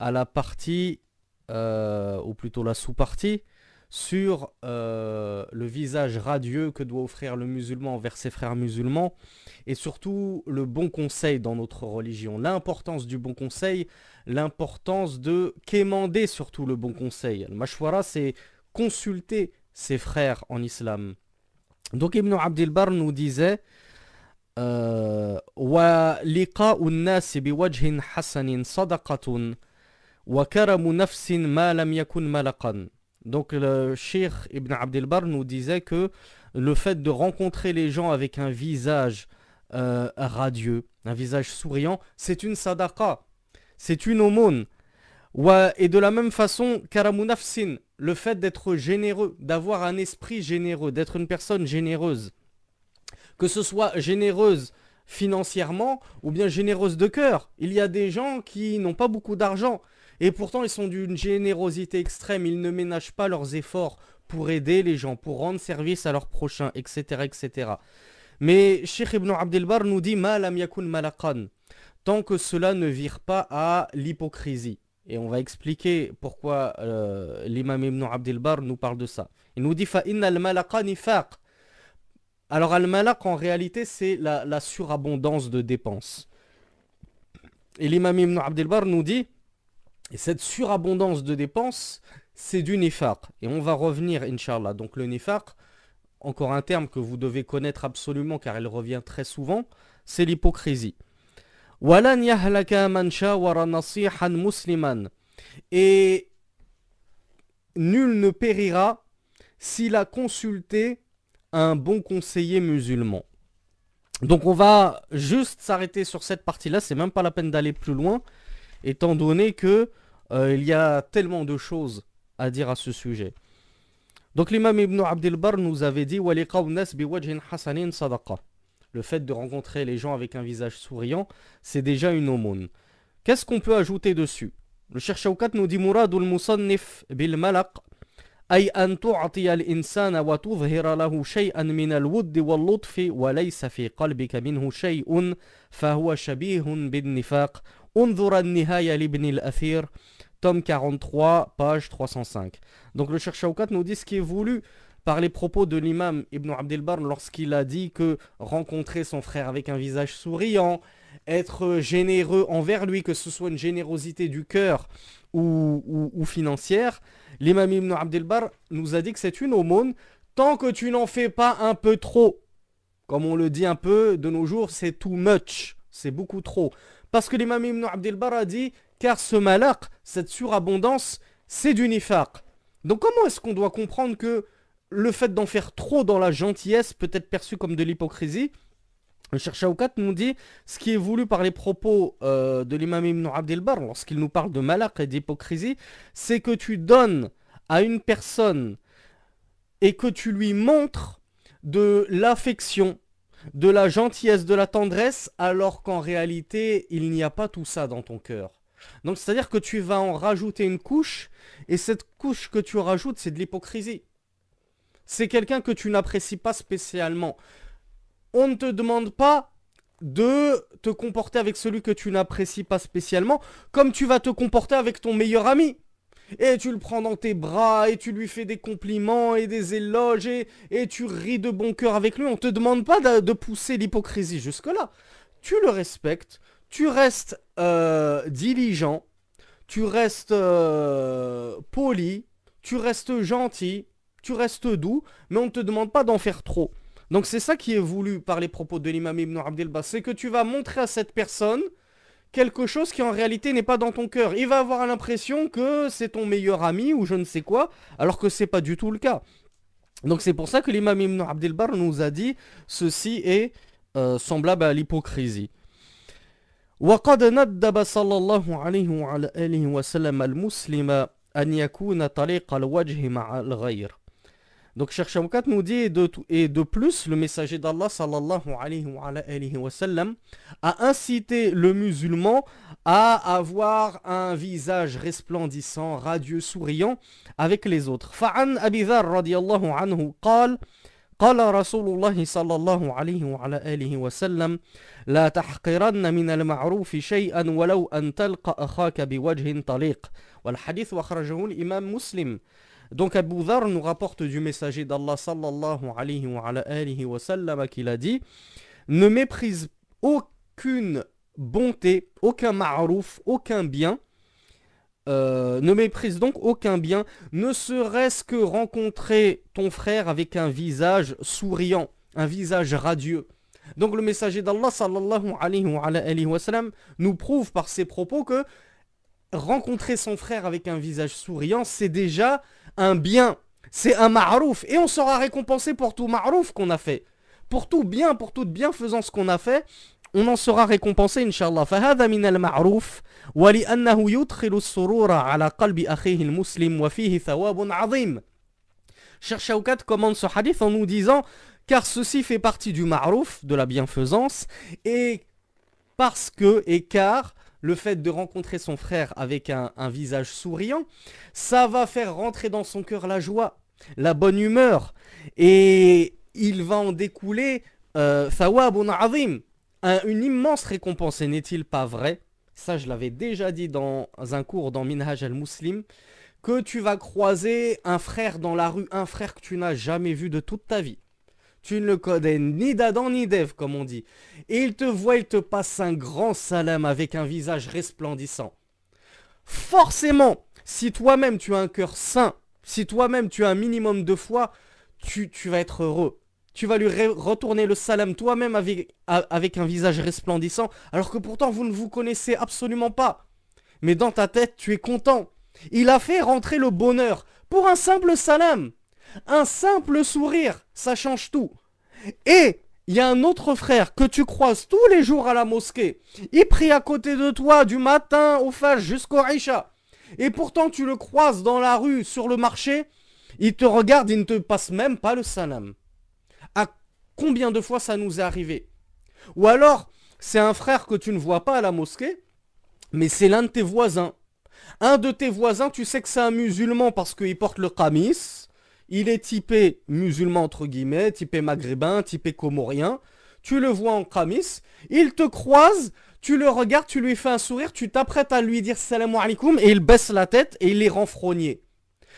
à la partie, euh, ou plutôt la sous-partie, sur euh, le visage radieux que doit offrir le musulman envers ses frères musulmans, et surtout le bon conseil dans notre religion, l'importance du bon conseil, l'importance de quémander surtout le bon conseil. Le mashwara, c'est consulter ses frères en islam. Donc Ibn Abdelbar nous disait euh, donc le Sheikh Ibn Abdel Bar nous disait que le fait de rencontrer les gens avec un visage euh, radieux, un visage souriant, c'est une sadaqa, c'est une aumône. Et de la même façon, karamunafsin, le fait d'être généreux, d'avoir un esprit généreux, d'être une personne généreuse, que ce soit généreuse financièrement ou bien généreuse de cœur. Il y a des gens qui n'ont pas beaucoup d'argent, et pourtant, ils sont d'une générosité extrême, ils ne ménagent pas leurs efforts pour aider les gens, pour rendre service à leurs prochains, etc. etc. Mais Sheikh Ibn Abdelbar nous dit Malam yakun Malakhan tant que cela ne vire pas à l'hypocrisie. Et on va expliquer pourquoi euh, l'imam Ibn Abdelbar nous parle de ça. Il nous dit Fa'in al malakhan Alors al-malaq en réalité c'est la, la surabondance de dépenses. Et l'imam Ibn Abdelbar nous dit et cette surabondance de dépenses, c'est du nifaq. Et on va revenir, Inch'Allah. Donc le nifaq, encore un terme que vous devez connaître absolument car il revient très souvent, c'est l'hypocrisie. Et nul ne périra s'il a consulté un bon conseiller musulman. Donc on va juste s'arrêter sur cette partie-là, c'est même pas la peine d'aller plus loin étant donné que euh, il y a tellement de choses à dire à ce sujet. Donc l'imam Ibn Abdel Bar nous avait dit Le fait de rencontrer les gens avec un visage souriant, c'est déjà une aumône. Qu'est-ce qu'on peut ajouter dessus Le cher Shawkat nous dit Muradul Musannif bil Malak أي أن تعطي الإنسان وتظهر له شيئا wa الود fi وليس في قلبك منه شيء فهو شبيه nifaq al tome 43, page 305. Donc le cher Shawkat nous dit ce qui est voulu par les propos de l'imam Ibn Abdelbar lorsqu'il a dit que rencontrer son frère avec un visage souriant, être généreux envers lui, que ce soit une générosité du cœur ou, ou financière, l'imam Ibn Abdelbar nous a dit que c'est une aumône tant que tu n'en fais pas un peu trop. Comme on le dit un peu de nos jours, c'est too much, c'est beaucoup trop. Parce que l'imam Ibn Abdelbar a dit Car ce malak, cette surabondance, c'est du nifaq. Donc comment est-ce qu'on doit comprendre que le fait d'en faire trop dans la gentillesse peut être perçu comme de l'hypocrisie le cher Shaoukat nous dit ce qui est voulu par les propos euh, de l'imam Ibn Abdelbar, lorsqu'il nous parle de malak et d'hypocrisie, c'est que tu donnes à une personne et que tu lui montres de l'affection de la gentillesse, de la tendresse, alors qu'en réalité, il n'y a pas tout ça dans ton cœur. Donc c'est-à-dire que tu vas en rajouter une couche, et cette couche que tu rajoutes, c'est de l'hypocrisie. C'est quelqu'un que tu n'apprécies pas spécialement. On ne te demande pas de te comporter avec celui que tu n'apprécies pas spécialement, comme tu vas te comporter avec ton meilleur ami et tu le prends dans tes bras, et tu lui fais des compliments et des éloges, et, tu ris de bon cœur avec lui. On ne te demande pas de, pousser l'hypocrisie jusque-là. Tu le respectes, tu restes euh, diligent, tu restes euh, poli, tu restes gentil, tu restes doux, mais on ne te demande pas d'en faire trop. Donc c'est ça qui est voulu par les propos de l'imam Ibn Abdelba. c'est que tu vas montrer à cette personne quelque chose qui en réalité n'est pas dans ton cœur. Il va avoir l'impression que c'est ton meilleur ami ou je ne sais quoi, alors que c'est pas du tout le cas. Donc c'est pour ça que l'imam Ibn Abdelbar nous a dit ceci est euh, semblable à l'hypocrisie. Donc Cheikh Shamkat nous dit, et de, plus, le messager d'Allah sallallahu alayhi wa, sallam, a incité le musulman à avoir un visage resplendissant, radieux, souriant avec les autres. Fa'an Abi radiallahu anhu قال قال رسول الله صلى الله عليه وعلى آله وسلم لا تحقرن من المعروف شيئا ولو أن تلقى أخاك بوجه طليق والحديث أخرجه الإمام مسلم donc Abu Dhar nous rapporte du messager d'Allah sallallahu alayhi wa, sallam qu'il a dit Ne méprise aucune bonté, aucun ma'rouf, aucun bien. Euh, ne méprise donc aucun bien, ne serait-ce que rencontrer ton frère avec un visage souriant, un visage radieux. Donc le messager d'Allah sallallahu alayhi wa sallam, nous prouve par ses propos que rencontrer son frère avec un visage souriant, c'est déjà un bien, c'est un ma'rouf. Et on sera récompensé pour tout ma'rouf qu'on a fait. Pour tout bien, pour toute bienfaisance qu'on a fait, on en sera récompensé, Inch'Allah. Cher commande ce hadith en nous disant car ceci fait partie du ma'rouf, de la bienfaisance, et parce que, et car le fait de rencontrer son frère avec un, visage souriant, ça va faire rentrer dans son cœur la joie, la bonne humeur, et il va en découler Thawabun euh, Azim, une immense récompense, et n'est-il pas vrai Ça, je l'avais déjà dit dans un cours dans Minhaj al-Muslim, que tu vas croiser un frère dans la rue, un frère que tu n'as jamais vu de toute ta vie. Tu ne le connais ni d'Adam ni d'Ève, comme on dit. Et il te voit, il te passe un grand salam avec un visage resplendissant. Forcément, si toi-même tu as un cœur sain, si toi-même tu as un minimum de foi, tu, vas être heureux. Tu vas lui retourner le salam toi-même avec, avec un visage resplendissant, alors que pourtant vous ne vous connaissez absolument pas. Mais dans ta tête, tu es content. Il a fait rentrer le bonheur pour un simple salam. Un simple sourire, ça change tout. Et il y a un autre frère que tu croises tous les jours à la mosquée. Il prie à côté de toi du matin au fâche jusqu'au Isha. Et pourtant tu le croises dans la rue, sur le marché. Il te regarde, il ne te passe même pas le salam. À combien de fois ça nous est arrivé Ou alors, c'est un frère que tu ne vois pas à la mosquée, mais c'est l'un de tes voisins. Un de tes voisins, tu sais que c'est un musulman parce qu'il porte le kamis, il est typé musulman, entre guillemets, typé maghrébin, typé comorien. Tu le vois en kamis, il te croise, tu le regardes, tu lui fais un sourire, tu t'apprêtes à lui dire salam alaikum et il baisse la tête et il est renfrogné.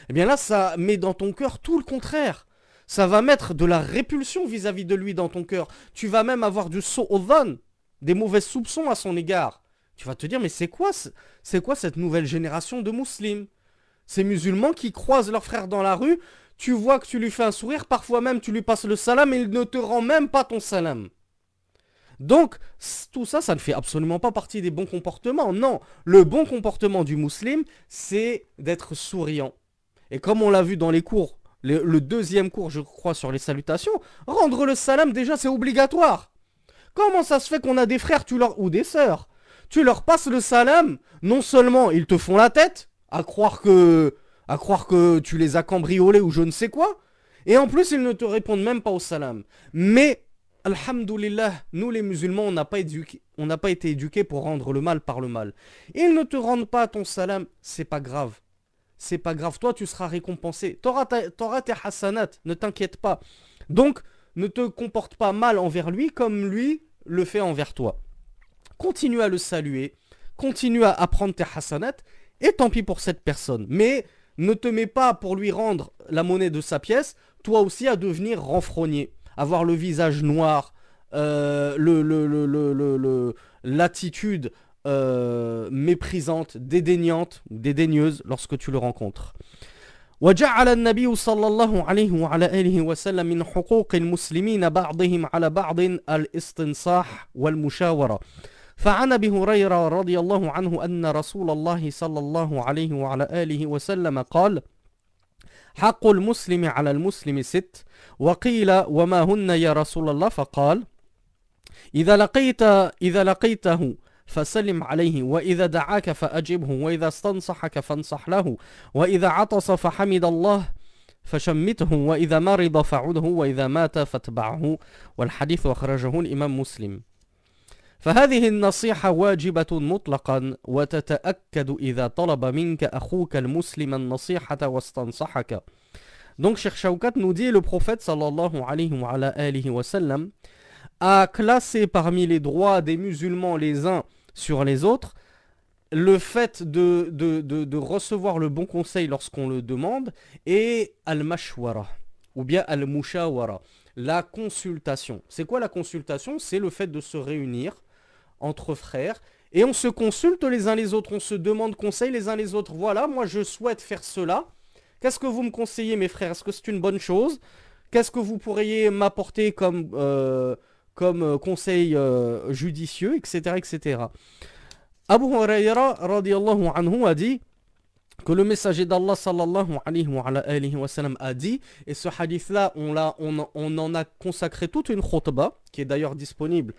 Eh bien là, ça met dans ton cœur tout le contraire. Ça va mettre de la répulsion vis-à-vis de lui dans ton cœur. Tu vas même avoir du so'odhan, des mauvais soupçons à son égard. Tu vas te dire, mais c'est quoi, c'est quoi cette nouvelle génération de musulmans Ces musulmans qui croisent leurs frères dans la rue, tu vois que tu lui fais un sourire, parfois même tu lui passes le salam et il ne te rend même pas ton salam. Donc, tout ça, ça ne fait absolument pas partie des bons comportements. Non, le bon comportement du musulman, c'est d'être souriant. Et comme on l'a vu dans les cours, le, deuxième cours, je crois, sur les salutations, rendre le salam, déjà, c'est obligatoire. Comment ça se fait qu'on a des frères tu leur, ou des sœurs Tu leur passes le salam, non seulement ils te font la tête, à croire que à croire que tu les as cambriolés ou je ne sais quoi. Et en plus, ils ne te répondent même pas au salam. Mais, alhamdoulilah, nous les musulmans, on n'a pas, pas été éduqués pour rendre le mal par le mal. Ils ne te rendent pas ton salam, c'est pas grave. C'est pas grave, toi tu seras récompensé. T'auras tes hasanat, ne t'inquiète pas. Donc, ne te comporte pas mal envers lui comme lui le fait envers toi. Continue à le saluer, continue à apprendre tes hasanat, et tant pis pour cette personne. Mais ne te mets pas pour lui rendre la monnaie de sa pièce, toi aussi à devenir renfrogné, avoir le visage noir, l'attitude euh, le, le, euh, méprisante, dédaignante dédaigneuse lorsque tu le rencontres. فعن ابي هريره رضي الله عنه ان رسول الله صلى الله عليه وعلى اله وسلم قال: حق المسلم على المسلم ست وقيل وما هن يا رسول الله فقال: إذا لقيت إذا لقيته فسلم عليه وإذا دعاك فأجبه وإذا استنصحك فانصح له وإذا عطس فحمد الله فشمته وإذا مرض فعده وإذا مات فاتبعه والحديث أخرجه الإمام مسلم Donc Cheikh Shawkat nous dit, le prophète sallallahu alayhi wa, sallam a classé parmi les droits des musulmans les uns sur les autres le fait de, de, de recevoir le bon conseil lorsqu'on le demande et al-mashwara ou bien al-mushawara, la consultation. C'est quoi la consultation C'est le fait de se réunir entre frères, et on se consulte les uns les autres, on se demande conseil les uns les autres. Voilà, moi je souhaite faire cela. Qu'est-ce que vous me conseillez mes frères Est-ce que c'est une bonne chose Qu'est-ce que vous pourriez m'apporter comme, euh, comme euh, conseil euh, judicieux, etc. etc. Abu Huraira anhu a dit que le messager d'Allah sallallahu alayhi wa, a dit, et ce hadith là on, on en a consacré toute une khutbah, qui est d'ailleurs disponible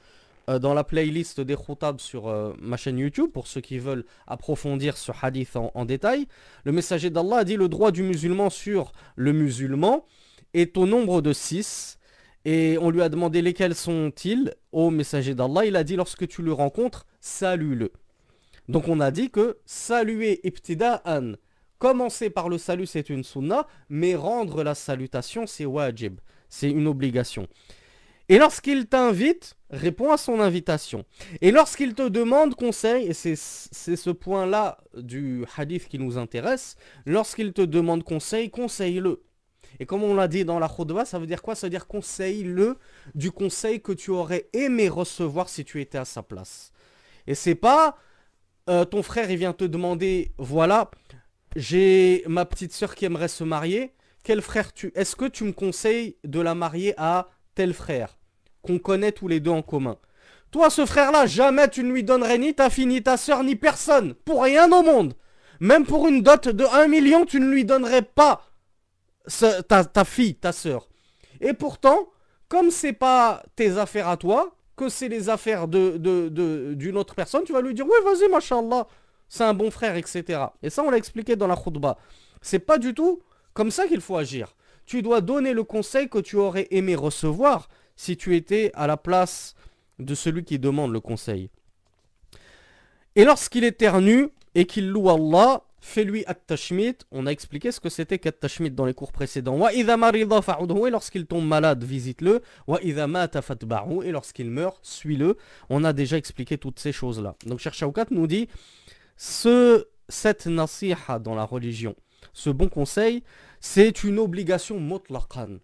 euh, dans la playlist des sur euh, ma chaîne YouTube pour ceux qui veulent approfondir ce hadith en, détail. Le messager d'Allah a dit le droit du musulman sur le musulman est au nombre de six. » et on lui a demandé lesquels sont-ils au messager d'Allah. Il a dit lorsque tu le rencontres, salue-le. Donc on a dit que saluer ibtida'an, commencer par le salut c'est une sunnah, mais rendre la salutation c'est wajib, c'est une obligation. Et lorsqu'il t'invite, réponds à son invitation. Et lorsqu'il te demande conseil, et c'est ce point-là du hadith qui nous intéresse, lorsqu'il te demande conseil, conseille-le. Et comme on l'a dit dans la khudba, ça veut dire quoi Ça veut dire conseille-le du conseil que tu aurais aimé recevoir si tu étais à sa place. Et c'est pas euh, ton frère, il vient te demander, voilà, j'ai ma petite soeur qui aimerait se marier, quel frère tu... Est-ce que tu me conseilles de la marier à tel frère qu'on connaît tous les deux en commun. Toi, ce frère-là, jamais tu ne lui donnerais ni ta fille, ni ta soeur, ni personne. Pour rien au monde. Même pour une dot de 1 million, tu ne lui donnerais pas ta, fille, ta soeur. Et pourtant, comme c'est pas tes affaires à toi, que c'est les affaires d'une de, autre personne, tu vas lui dire, oui, vas-y, machallah, c'est un bon frère, etc. Et ça, on l'a expliqué dans la khutbah. C'est pas du tout comme ça qu'il faut agir. Tu dois donner le conseil que tu aurais aimé recevoir, si tu étais à la place de celui qui demande le conseil. Et lorsqu'il éternue et qu'il loue Allah, fais-lui at On a expliqué ce que c'était qu'at-tashmit dans les cours précédents. et lorsqu'il tombe malade, visite-le. Wa et lorsqu'il meurt, suis-le. On a déjà expliqué toutes ces choses-là. Donc Cher Shawkat nous dit ce, cette nasiha dans la religion, ce bon conseil, c'est une obligation mutlaqan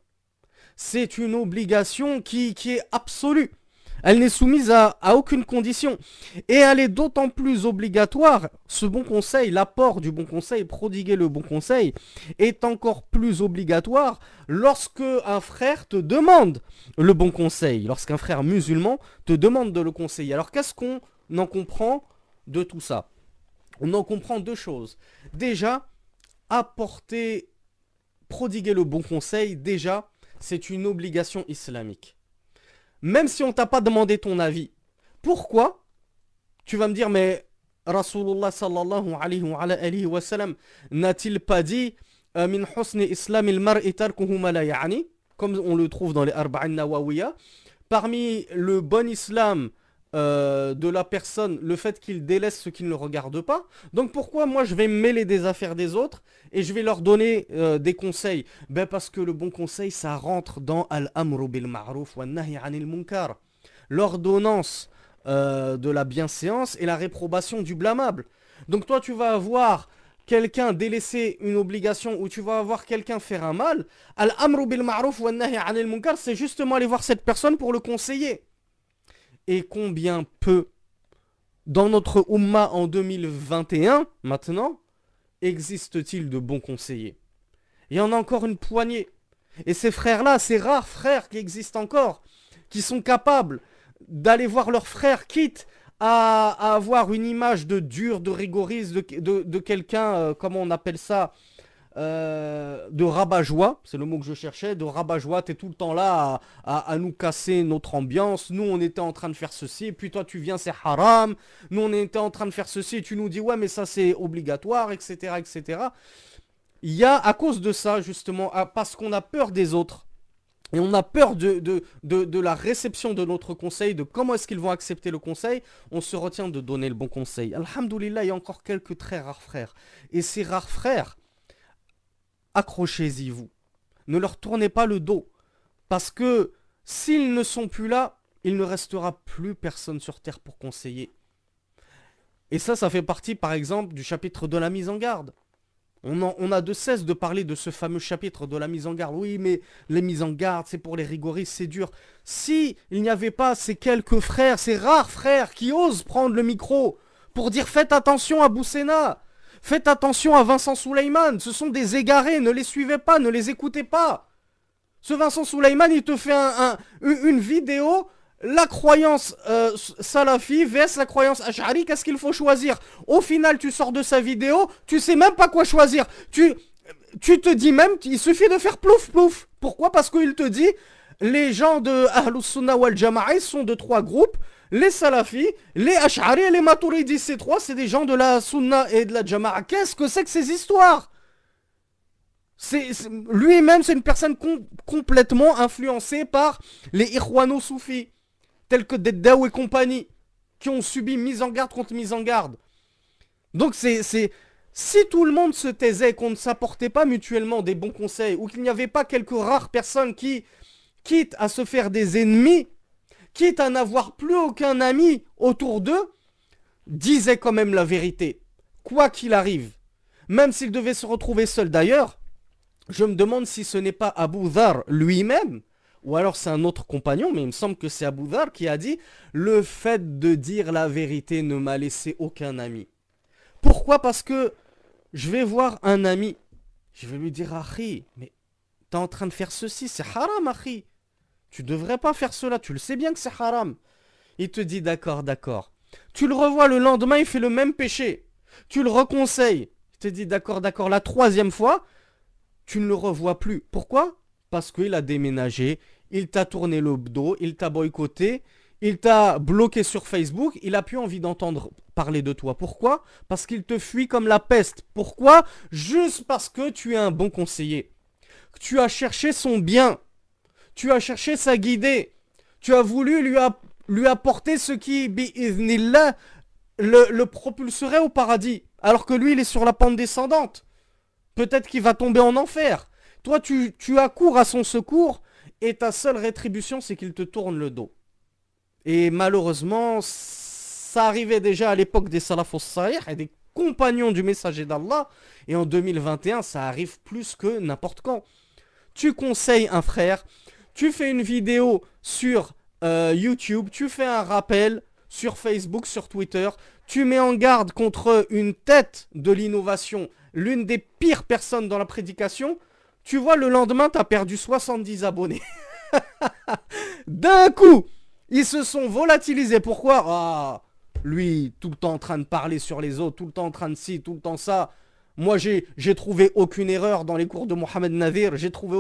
c'est une obligation qui, qui est absolue. Elle n'est soumise à, à, aucune condition. Et elle est d'autant plus obligatoire, ce bon conseil, l'apport du bon conseil, prodiguer le bon conseil, est encore plus obligatoire lorsque un frère te demande le bon conseil, lorsqu'un frère musulman te demande de le conseiller. Alors qu'est-ce qu'on en comprend de tout ça On en comprend deux choses. Déjà, apporter, prodiguer le bon conseil, déjà, c'est une obligation islamique. Même si on t'a pas demandé ton avis. Pourquoi Tu vas me dire, mais Rasulullah sallallahu alayhi wa, sallam n'a-t-il pas dit euh, Min islam il mar'i comme on le trouve dans les Arba'in Nawawiya, parmi le bon islam euh, de la personne le fait qu'il délaisse ce qui ne le regardent pas. Donc pourquoi moi je vais me mêler des affaires des autres et je vais leur donner euh, des conseils ben Parce que le bon conseil, ça rentre dans al wa Munkar. L'ordonnance euh, de la bienséance et la réprobation du blâmable. Donc toi tu vas avoir quelqu'un délaisser une obligation ou tu vas avoir quelqu'un faire un mal. Al-Amru bil wa anil Munkar, c'est justement aller voir cette personne pour le conseiller et combien peu dans notre Oumma en 2021, maintenant, existe-t-il de bons conseillers Il y en a encore une poignée. Et ces frères-là, ces rares frères qui existent encore, qui sont capables d'aller voir leurs frères, quitte à, avoir une image de dur, de rigoriste, de, quelqu'un, euh, comment on appelle ça, euh, de rabat-joie, c'est le mot que je cherchais, de rabat-joie, t'es tout le temps là à, nous casser notre ambiance, nous on était en train de faire ceci, puis toi tu viens c'est haram, nous on était en train de faire ceci, et tu nous dis ouais mais ça c'est obligatoire, etc. etc. Il y a à cause de ça justement, parce qu'on a peur des autres, et on a peur de, de, la réception de notre conseil, de comment est-ce qu'ils vont accepter le conseil. On se retient de donner le bon conseil. Alhamdulillah, il y a encore quelques très rares frères. Et ces rares frères, accrochez-y vous. Ne leur tournez pas le dos. Parce que s'ils ne sont plus là, il ne restera plus personne sur Terre pour conseiller. Et ça, ça fait partie par exemple du chapitre de la mise en garde. On, a de cesse de parler de ce fameux chapitre de la mise en garde. Oui, mais les mises en garde, c'est pour les rigoristes, c'est dur. Si il n'y avait pas ces quelques frères, ces rares frères qui osent prendre le micro pour dire faites attention à Bousséna Faites attention à Vincent Souleyman, ce sont des égarés, ne les suivez pas, ne les écoutez pas. Ce Vincent Souleyman, il te fait un, une vidéo, la croyance euh, salafi vs la croyance ash'ari, qu'est-ce qu'il faut choisir Au final, tu sors de sa vidéo, tu sais même pas quoi choisir. Tu, tu te dis même, il suffit de faire plouf plouf. Pourquoi Parce qu'il te dit, les gens de Ahlus Sunnah wal Jama'i sont de trois groupes les salafis, les ash'ari et les maturidis. Ces trois, c'est des gens de la sunna et de la jama'a. Qu'est-ce que c'est que ces histoires Lui-même, c'est une personne complètement influencée par les irwano soufis, tels que Deddaou et compagnie, qui ont subi mise en garde contre mise en garde. Donc c'est... Si tout le monde se taisait, qu'on ne s'apportait pas mutuellement des bons conseils, ou qu'il n'y avait pas quelques rares personnes qui, quittent à se faire des ennemis, quitte à n'avoir plus aucun ami autour d'eux, disait quand même la vérité, quoi qu'il arrive, même s'il devait se retrouver seul D'ailleurs, je me demande si ce n'est pas Abou Dhar lui-même, ou alors c'est un autre compagnon, mais il me semble que c'est Abou Dhar qui a dit Le fait de dire la vérité ne m'a laissé aucun ami. Pourquoi Parce que je vais voir un ami, je vais lui dire ahri mais t'es en train de faire ceci, c'est haram, ahri tu devrais pas faire cela, tu le sais bien que c'est haram. Il te dit d'accord, d'accord. Tu le revois le lendemain, il fait le même péché. Tu le reconseilles. Il te dit d'accord, d'accord. La troisième fois, tu ne le revois plus. Pourquoi Parce qu'il a déménagé, il t'a tourné le dos, il t'a boycotté, il t'a bloqué sur Facebook, il a plus envie d'entendre parler de toi. Pourquoi Parce qu'il te fuit comme la peste. Pourquoi Juste parce que tu es un bon conseiller. Tu as cherché son bien. Tu as cherché sa guidée. Tu as voulu lui, apporter ce qui, bi'iznillah, le, le propulserait au paradis. Alors que lui, il est sur la pente descendante. Peut-être qu'il va tomber en enfer. Toi, tu, tu accours à son secours et ta seule rétribution, c'est qu'il te tourne le dos. Et malheureusement, ça arrivait déjà à l'époque des salafos sahir et des compagnons du messager d'Allah. Et en 2021, ça arrive plus que n'importe quand. Tu conseilles un frère, tu fais une vidéo sur euh, YouTube, tu fais un rappel sur Facebook, sur Twitter, tu mets en garde contre une tête de l'innovation, l'une des pires personnes dans la prédication, tu vois le lendemain, t'as perdu 70 abonnés. D'un coup, ils se sont volatilisés. Pourquoi ah, lui, tout le temps en train de parler sur les autres, tout le temps en train de ci, tout le temps ça. Moi, j'ai trouvé aucune erreur dans les cours de Mohamed Navir. J'ai trouvé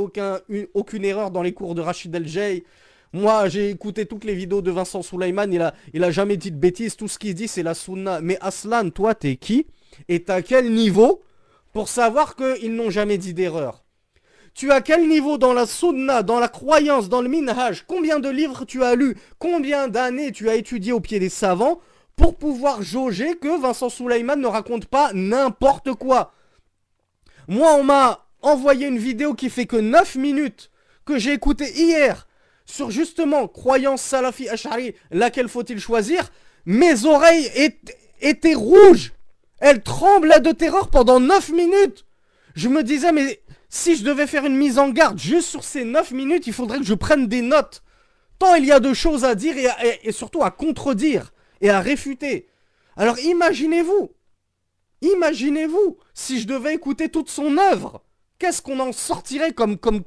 aucune erreur dans les cours de Rachid El -Jay. Moi, j'ai écouté toutes les vidéos de Vincent Souleyman. Il n'a jamais dit de bêtises. Tout ce qu'il dit, c'est la sunna. Mais Aslan, toi, t'es qui Et à quel niveau pour savoir qu'ils n'ont jamais dit d'erreur tu as quel niveau dans la sunna, dans la croyance, dans le minhaj Combien de livres tu as lu Combien d'années tu as étudié au pied des savants pour pouvoir jauger que Vincent Souleyman ne raconte pas n'importe quoi. Moi, on m'a envoyé une vidéo qui fait que 9 minutes, que j'ai écoutée hier, sur justement croyance salafi ash'ari, laquelle faut-il choisir, mes oreilles étaient rouges. Elles tremblaient de terreur pendant 9 minutes. Je me disais, mais si je devais faire une mise en garde juste sur ces 9 minutes, il faudrait que je prenne des notes. Tant il y a de choses à dire et surtout à contredire et à réfuter. Alors imaginez-vous, imaginez-vous, si je devais écouter toute son œuvre, qu'est-ce qu'on en sortirait comme, comme,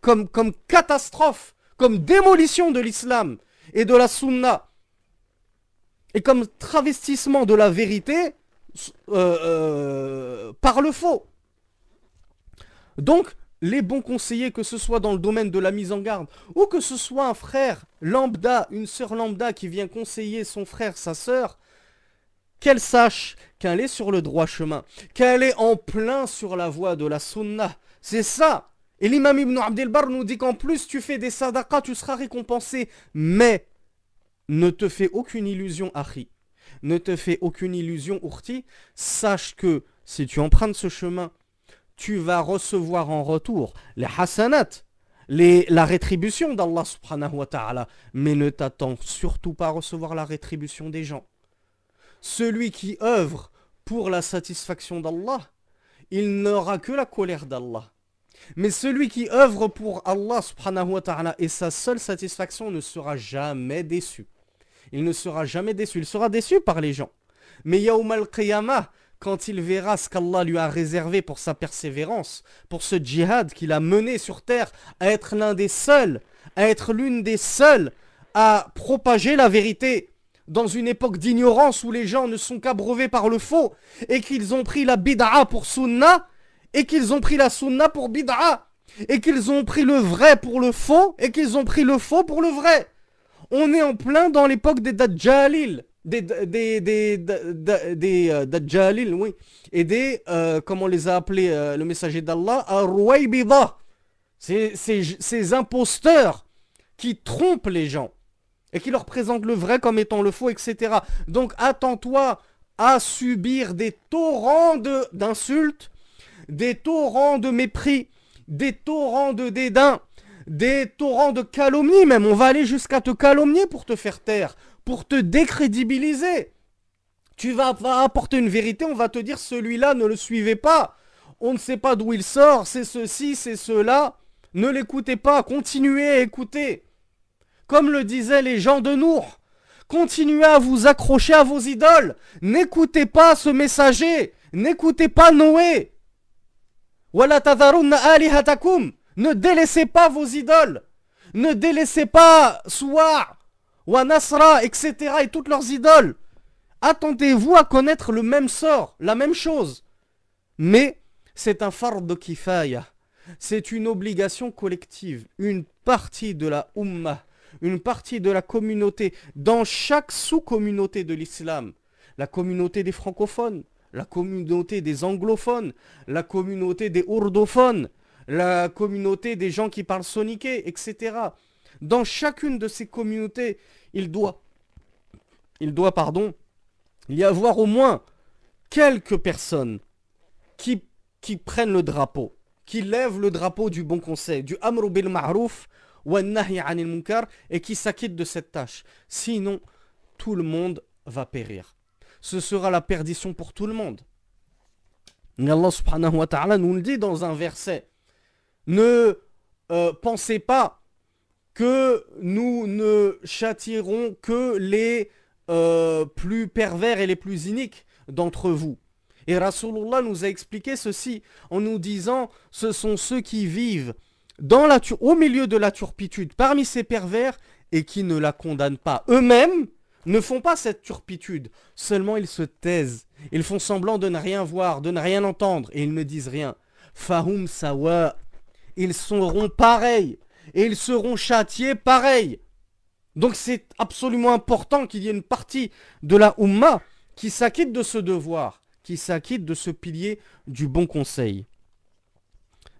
comme, comme catastrophe, comme démolition de l'islam et de la sunna, et comme travestissement de la vérité euh, euh, par le faux. Donc, les bons conseillers, que ce soit dans le domaine de la mise en garde, ou que ce soit un frère lambda, une sœur lambda qui vient conseiller son frère, sa sœur, qu'elle sache qu'elle est sur le droit chemin, qu'elle est en plein sur la voie de la sunna. C'est ça Et l'imam Ibn Abdelbar nous dit qu'en plus tu fais des sadaqas, tu seras récompensé. Mais ne te fais aucune illusion, Harry. Ne te fais aucune illusion, Ourti. Sache que si tu empruntes ce chemin, tu vas recevoir en retour les hasanat, la rétribution d'Allah subhanahu wa ta'ala. Mais ne t'attends surtout pas à recevoir la rétribution des gens. Celui qui œuvre pour la satisfaction d'Allah, il n'aura que la colère d'Allah. Mais celui qui œuvre pour Allah subhanahu wa ta'ala et sa seule satisfaction ne sera jamais déçu. Il ne sera jamais déçu. Il sera déçu par les gens. Mais Yaoum al-Qiyamah, quand il verra ce qu'Allah lui a réservé pour sa persévérance, pour ce djihad qu'il a mené sur terre, à être l'un des seuls, à être l'une des seules à propager la vérité dans une époque d'ignorance où les gens ne sont qu'abreuvés par le faux et qu'ils ont pris la bid'a pour sunna et qu'ils ont pris la sunna pour bid'a et qu'ils ont pris le vrai pour le faux et qu'ils ont pris le faux pour le vrai. On est en plein dans l'époque des Dajjalil des des des euh, Dajjalil, oui, et des euh, comment on les a appelés euh, le messager d'Allah, à Ces, ces imposteurs qui trompent les gens et qui leur présentent le vrai comme étant le faux, etc. Donc attends-toi à subir des torrents d'insultes, des torrents de mépris, des torrents de dédain, des torrents de calomnie même. On va aller jusqu'à te calomnier pour te faire taire, pour te décrédibiliser. Tu vas, apporter une vérité, on va te dire celui-là ne le suivez pas. On ne sait pas d'où il sort, c'est ceci, c'est cela. Ne l'écoutez pas, continuez à écouter. Comme le disaient les gens de Nour, continuez à vous accrocher à vos idoles. N'écoutez pas ce messager, n'écoutez pas Noé. Ne délaissez pas vos idoles. Ne délaissez pas Soir à Nasra, etc. et toutes leurs idoles. Attendez-vous à connaître le même sort, la même chose. Mais c'est un fard qui kifaya. C'est une obligation collective. Une partie de la Ummah, une partie de la communauté, dans chaque sous-communauté de l'islam, la communauté des francophones, la communauté des anglophones, la communauté des ourdophones, la communauté des gens qui parlent soniqué, etc. Dans chacune de ces communautés, il doit, il doit, pardon, y avoir au moins quelques personnes qui, qui prennent le drapeau, qui lèvent le drapeau du bon conseil, du amru bil ma'ruf wa nahi anil munkar et qui s'acquittent de cette tâche. Sinon, tout le monde va périr. Ce sera la perdition pour tout le monde. Mais Allah subhanahu wa ta'ala nous le dit dans un verset. Ne euh, pensez pas que nous ne châtirons que les euh, plus pervers et les plus iniques d'entre vous. Et Rasulullah nous a expliqué ceci en nous disant ce sont ceux qui vivent dans la au milieu de la turpitude parmi ces pervers et qui ne la condamnent pas. Eux-mêmes ne font pas cette turpitude, seulement ils se taisent. Ils font semblant de ne rien voir, de ne rien entendre et ils ne disent rien. Fahum sawa, ils seront pareils et ils seront châtiés pareil. Donc c'est absolument important qu'il y ait une partie de la Ummah qui s'acquitte de ce devoir, qui s'acquitte de ce pilier du bon conseil.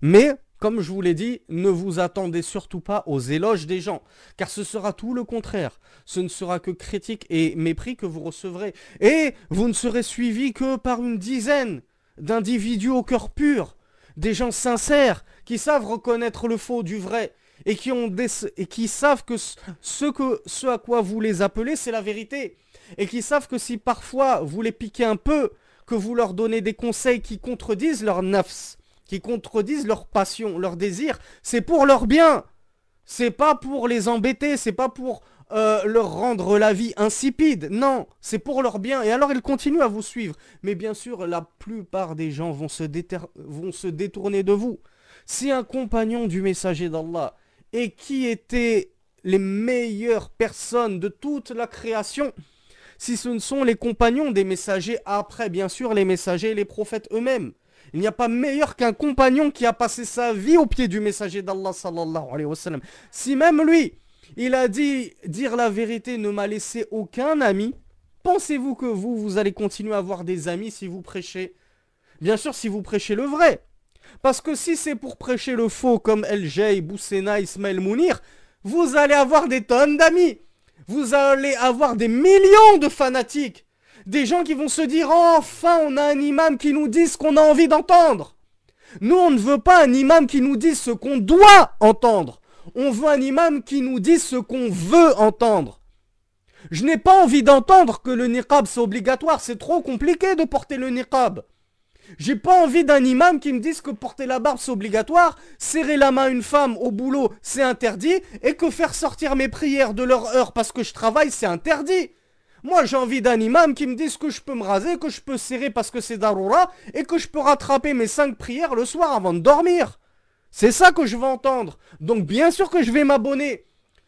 Mais, comme je vous l'ai dit, ne vous attendez surtout pas aux éloges des gens, car ce sera tout le contraire. Ce ne sera que critique et mépris que vous recevrez. Et vous ne serez suivis que par une dizaine d'individus au cœur pur, des gens sincères, qui savent reconnaître le faux du vrai, et qui, ont et qui savent que ce, que ce à quoi vous les appelez, c'est la vérité. Et qui savent que si parfois vous les piquez un peu, que vous leur donnez des conseils qui contredisent leur nafs, qui contredisent leur passion, leur désir, c'est pour leur bien. C'est pas pour les embêter, c'est pas pour euh, leur rendre la vie insipide. Non, c'est pour leur bien. Et alors ils continuent à vous suivre. Mais bien sûr, la plupart des gens vont se, vont se détourner de vous. Si un compagnon du messager d'Allah et qui étaient les meilleures personnes de toute la création, si ce ne sont les compagnons des messagers, après bien sûr les messagers et les prophètes eux-mêmes. Il n'y a pas meilleur qu'un compagnon qui a passé sa vie au pied du messager d'Allah sallallahu alayhi wa sallam. Si même lui, il a dit dire la vérité ne m'a laissé aucun ami, pensez-vous que vous, vous allez continuer à avoir des amis si vous prêchez Bien sûr, si vous prêchez le vrai. Parce que si c'est pour prêcher le faux comme El-Jay, Boussena, Ismaël Mounir, vous allez avoir des tonnes d'amis. Vous allez avoir des millions de fanatiques. Des gens qui vont se dire enfin on a un imam qui nous dit ce qu'on a envie d'entendre. Nous on ne veut pas un imam qui nous dit ce qu'on doit entendre. On veut un imam qui nous dit ce qu'on veut entendre. Je n'ai pas envie d'entendre que le niqab c'est obligatoire, c'est trop compliqué de porter le niqab. J'ai pas envie d'un imam qui me dise que porter la barbe c'est obligatoire, serrer la main à une femme au boulot c'est interdit, et que faire sortir mes prières de leur heure parce que je travaille c'est interdit. Moi j'ai envie d'un imam qui me dise que je peux me raser, que je peux serrer parce que c'est daroura, et que je peux rattraper mes 5 prières le soir avant de dormir. C'est ça que je veux entendre. Donc bien sûr que je vais m'abonner.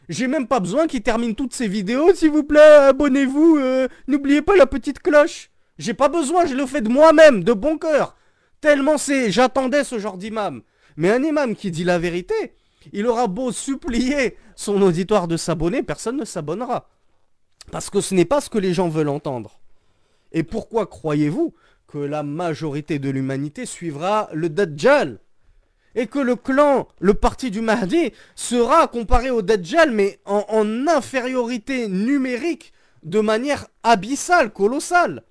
J'ai même pas besoin qu'il termine toutes ces vidéos, s'il vous plaît, abonnez-vous, euh, n'oubliez pas la petite cloche. J'ai pas besoin, je le fais de moi-même, de bon cœur. Tellement c'est, j'attendais ce genre d'imam. Mais un imam qui dit la vérité, il aura beau supplier son auditoire de s'abonner, personne ne s'abonnera. Parce que ce n'est pas ce que les gens veulent entendre. Et pourquoi croyez-vous que la majorité de l'humanité suivra le Dajjal et que le clan, le parti du Mahdi, sera comparé au Dajjal, mais en infériorité numérique, de manière abyssale, colossale.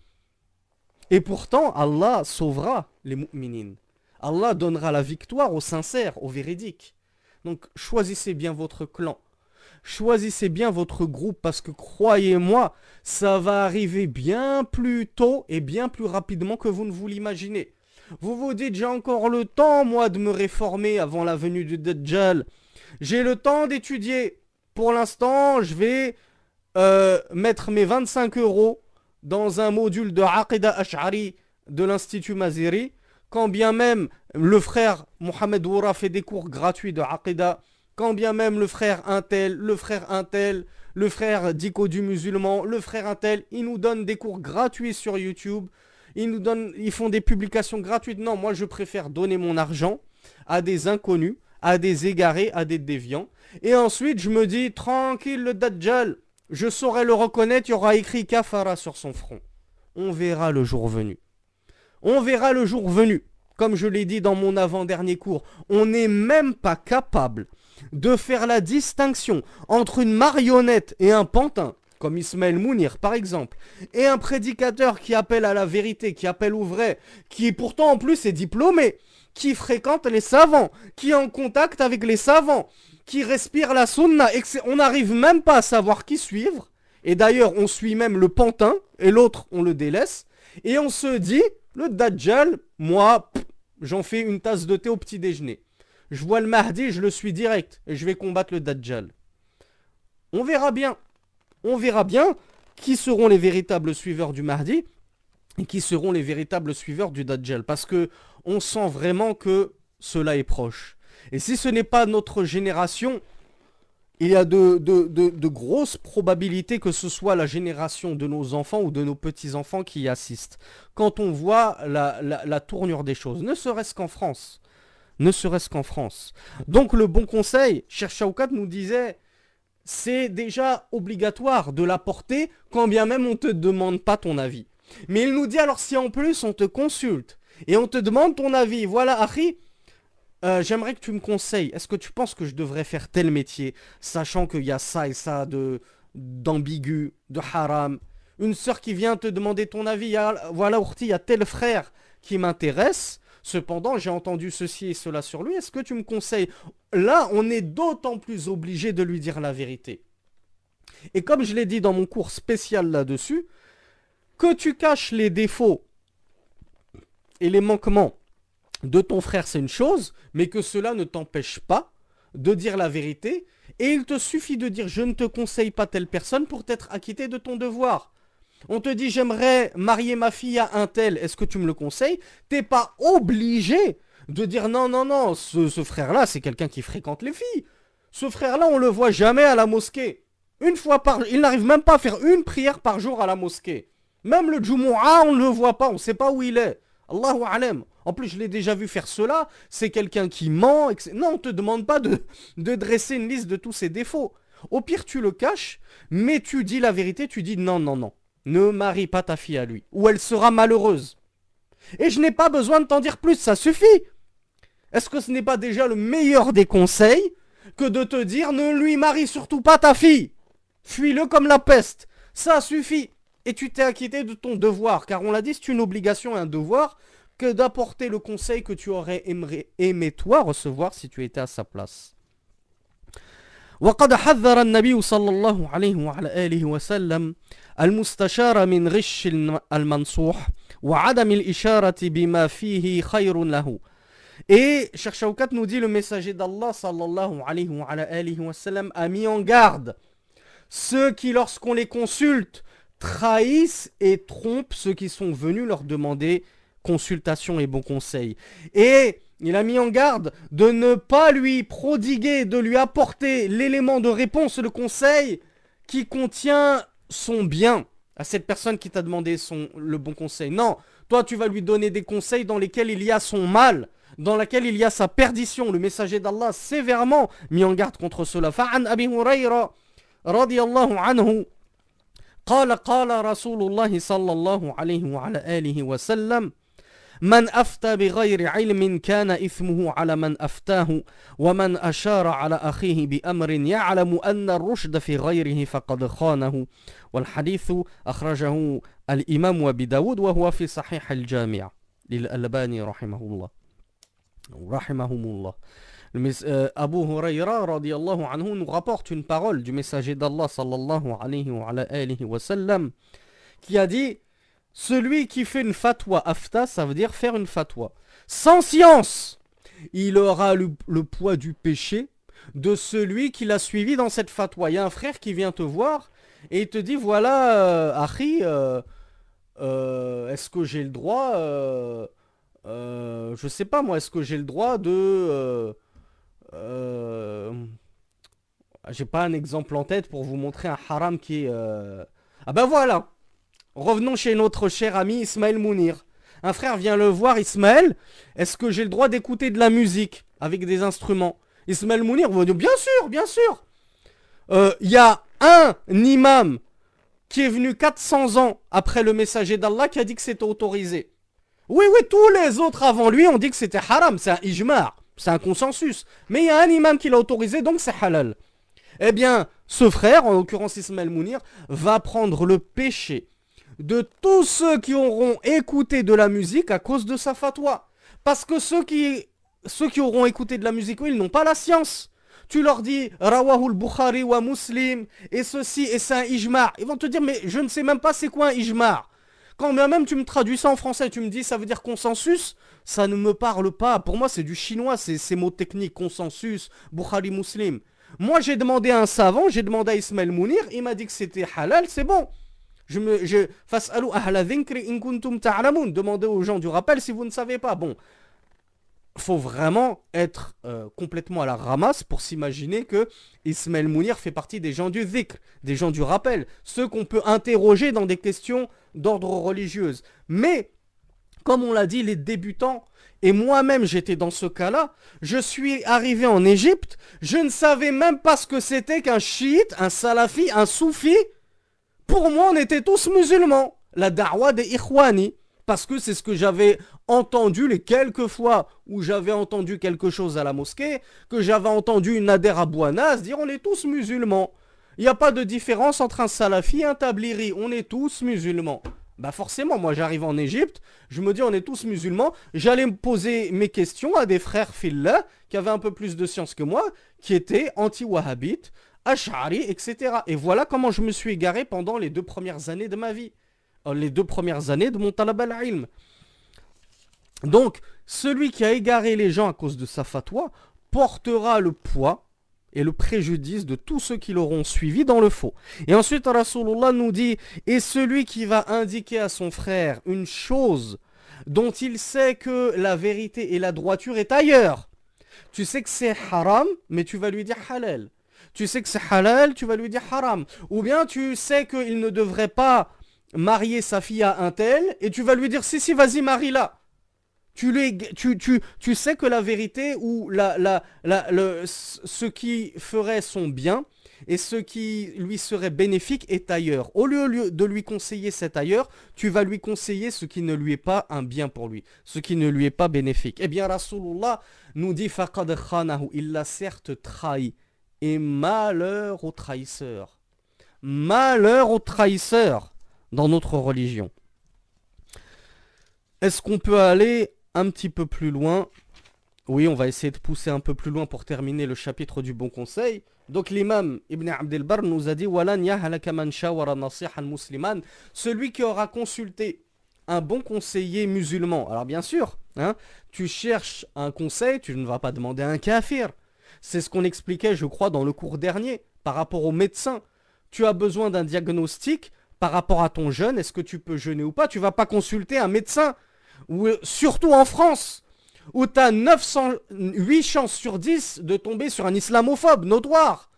Et pourtant, Allah sauvera les mu'minines. Allah donnera la victoire aux sincères, aux véridiques. Donc choisissez bien votre clan. Choisissez bien votre groupe parce que croyez-moi, ça va arriver bien plus tôt et bien plus rapidement que vous ne vous l'imaginez. Vous vous dites j'ai encore le temps moi de me réformer avant la venue du Dajjal. J'ai le temps d'étudier. Pour l'instant, je vais euh, mettre mes 25 euros dans un module de Aqidah Ash'ari de l'Institut Maziri, quand bien même le frère Mohamed Oura fait des cours gratuits de Aqidah, quand bien même le frère Intel, le frère Intel, le frère Dico du musulman, le frère Intel, il nous donne des cours gratuits sur YouTube, ils nous donne, ils font des publications gratuites. Non, moi je préfère donner mon argent à des inconnus, à des égarés, à des déviants. Et ensuite je me dis, tranquille le Dajjal, je saurai le reconnaître, il y aura écrit Kafara sur son front. On verra le jour venu. On verra le jour venu. Comme je l'ai dit dans mon avant-dernier cours, on n'est même pas capable de faire la distinction entre une marionnette et un pantin, comme Ismaël Mounir par exemple, et un prédicateur qui appelle à la vérité, qui appelle au vrai, qui pourtant en plus est diplômé, qui fréquente les savants, qui est en contact avec les savants, qui respire la sunna et on n'arrive même pas à savoir qui suivre. Et d'ailleurs, on suit même le pantin et l'autre, on le délaisse. Et on se dit, le Dajjal, moi, j'en fais une tasse de thé au petit déjeuner. Je vois le Mahdi, je le suis direct et je vais combattre le Dajjal. On verra bien. On verra bien qui seront les véritables suiveurs du Mahdi et qui seront les véritables suiveurs du Dajjal. Parce que on sent vraiment que cela est proche. Et si ce n'est pas notre génération, il y a de, grosses probabilités que ce soit la génération de nos enfants ou de nos petits-enfants qui y assistent. Quand on voit la, tournure des choses, ne serait-ce qu'en France. Ne serait-ce qu'en France. Donc le bon conseil, cher Shaukat nous disait, c'est déjà obligatoire de l'apporter quand bien même on ne te demande pas ton avis. Mais il nous dit alors si en plus on te consulte et on te demande ton avis, voilà, Harry, euh, j'aimerais que tu me conseilles, est-ce que tu penses que je devrais faire tel métier, sachant qu'il y a ça et ça de d'ambigu, de haram Une sœur qui vient te demander ton avis, ah, voilà Ourti, il y a tel frère qui m'intéresse, cependant j'ai entendu ceci et cela sur lui, est-ce que tu me conseilles Là, on est d'autant plus obligé de lui dire la vérité. Et comme je l'ai dit dans mon cours spécial là-dessus, que tu caches les défauts et les manquements de ton frère, c'est une chose, mais que cela ne t'empêche pas de dire la vérité, et il te suffit de dire je ne te conseille pas telle personne pour t'être acquitté de ton devoir. On te dit j'aimerais marier ma fille à un tel, est-ce que tu me le conseilles T'es pas obligé de dire non, non, non, ce, frère-là, c'est quelqu'un qui fréquente les filles. Ce frère-là, on le voit jamais à la mosquée. Une fois par il n'arrive même pas à faire une prière par jour à la mosquée. Même le Jumu'ah, on ne le voit pas, on ne sait pas où il est. Allahu alam. En plus, je l'ai déjà vu faire cela. C'est quelqu'un qui ment. Etc. Non, on te demande pas de, de dresser une liste de tous ses défauts. Au pire, tu le caches, mais tu dis la vérité. Tu dis non, non, non. Ne marie pas ta fille à lui, ou elle sera malheureuse. Et je n'ai pas besoin de t'en dire plus, ça suffit. Est-ce que ce n'est pas déjà le meilleur des conseils que de te dire ne lui marie surtout pas ta fille Fuis-le comme la peste. Ça suffit. Et tu t'es acquitté de ton devoir, car on l'a dit, c'est une obligation et un devoir que d'apporter le conseil que tu aurais aimé, toi recevoir si tu étais à sa place. Et Cheikh Shawkat nous dit le messager d'Allah sallallahu a mis en garde ceux qui lorsqu'on les consulte trahissent et trompent ceux qui sont venus leur demander consultation et bon conseil. Et il a mis en garde de ne pas lui prodiguer, de lui apporter l'élément de réponse, le conseil qui contient son bien à cette personne qui t'a demandé son, le bon conseil. Non, toi tu vas lui donner des conseils dans lesquels il y a son mal, dans lesquels il y a sa perdition. Le messager d'Allah sévèrement mis en garde contre cela. Fa'an Abi Hurayra anhu قال قال رسول الله صلى الله عليه من أفتى بغير علم كان إثمه على من أفتاه ومن أشار على أخيه بأمر يعلم أن الرشد في غيره فقد خانه والحديث أخرجه الإمام وبداود وهو في صحيح الجامع للألباني رحمه الله رحمهم الله آه، أبو Abu Huraira radiallahu anhu nous rapporte une parole du messager d'Allah sallallahu alayhi wa, alayhi wa sallam qui a dit Celui qui fait une fatwa, afta, ça veut dire faire une fatwa. Sans science, il aura le, poids du péché de celui qui l'a suivi dans cette fatwa. Il y a un frère qui vient te voir et il te dit, voilà, euh, euh, euh est-ce que j'ai le droit, euh, je sais pas moi, est-ce que j'ai le droit de... j'ai pas un exemple en tête pour vous montrer un haram qui est... Ah ben voilà Revenons chez notre cher ami Ismaël Mounir. Un frère vient le voir, Ismaël, est-ce que j'ai le droit d'écouter de la musique avec des instruments Ismaël Mounir va dire, bien sûr, bien sûr. Euh, il y a un imam qui est venu 400 ans après le messager d'Allah qui a dit que c'était autorisé. Oui, oui, tous les autres avant lui ont dit que c'était haram, c'est un ijma', c'est un consensus. Mais il y a un imam qui l'a autorisé, donc c'est halal. Eh bien, ce frère, en l'occurrence Ismaël Mounir, va prendre le péché de tous ceux qui auront écouté de la musique à cause de sa fatwa. Parce que ceux qui, ceux qui auront écouté de la musique, ils n'ont pas la science. Tu leur dis Rawahul Bukhari wa Muslim et ceci et c'est un Ijmar Ils vont te dire mais je ne sais même pas c'est quoi un Ijmar ». Quand même tu me traduis ça en français, tu me dis ça veut dire consensus, ça ne me parle pas. Pour moi c'est du chinois, c'est ces mots techniques, consensus, Bukhari Muslim. Moi j'ai demandé à un savant, j'ai demandé à Ismail Mounir, il m'a dit que c'était halal, c'est bon. Je me, je, demandez aux gens du rappel si vous ne savez pas. Bon, faut vraiment être euh, complètement à la ramasse pour s'imaginer que Ismaël Mounir fait partie des gens du zikr, des gens du rappel, ceux qu'on peut interroger dans des questions d'ordre religieuse. Mais, comme on l'a dit, les débutants, et moi-même j'étais dans ce cas-là, je suis arrivé en Égypte, je ne savais même pas ce que c'était qu'un chiite, un salafi, un soufi, pour moi, on était tous musulmans. La Darwa des Ikhwani. Parce que c'est ce que j'avais entendu les quelques fois où j'avais entendu quelque chose à la mosquée, que j'avais entendu une adhère à se dire on est tous musulmans. Il n'y a pas de différence entre un salafi et un tabliri. On est tous musulmans. Bah forcément, moi j'arrive en Égypte, je me dis on est tous musulmans, j'allais me poser mes questions à des frères filles qui avaient un peu plus de science que moi, qui étaient anti-wahhabites, Ash'ari, etc. Et voilà comment je me suis égaré pendant les deux premières années de ma vie. Euh, les deux premières années de mon talab al-ilm. Donc, celui qui a égaré les gens à cause de sa fatwa portera le poids et le préjudice de tous ceux qui l'auront suivi dans le faux. Et ensuite, Rasulullah nous dit, et celui qui va indiquer à son frère une chose dont il sait que la vérité et la droiture est ailleurs. Tu sais que c'est haram, mais tu vas lui dire halal tu sais que c'est halal, tu vas lui dire haram. Ou bien tu sais qu'il ne devrait pas marier sa fille à un tel, et tu vas lui dire si, si, vas-y, marie-la. Tu, lui, tu, tu, sais que la vérité ou la, la, la, le, ce qui ferait son bien et ce qui lui serait bénéfique est ailleurs. Au lieu de lui conseiller cet ailleurs, tu vas lui conseiller ce qui ne lui est pas un bien pour lui, ce qui ne lui est pas bénéfique. Eh bien, Rasulullah nous dit, il l'a certes trahi. Et malheur aux trahisseurs. Malheur aux trahisseurs dans notre religion. Est-ce qu'on peut aller un petit peu plus loin Oui, on va essayer de pousser un peu plus loin pour terminer le chapitre du bon conseil. Donc l'imam Ibn Abdelbar nous a dit Celui qui aura consulté un bon conseiller musulman. Alors bien sûr, hein, tu cherches un conseil, tu ne vas pas demander un kafir. C'est ce qu'on expliquait, je crois, dans le cours dernier, par rapport aux médecins. Tu as besoin d'un diagnostic par rapport à ton jeûne, est-ce que tu peux jeûner ou pas Tu vas pas consulter un médecin. Ou, euh, surtout en France, où tu as 908 chances sur 10 de tomber sur un islamophobe notoire.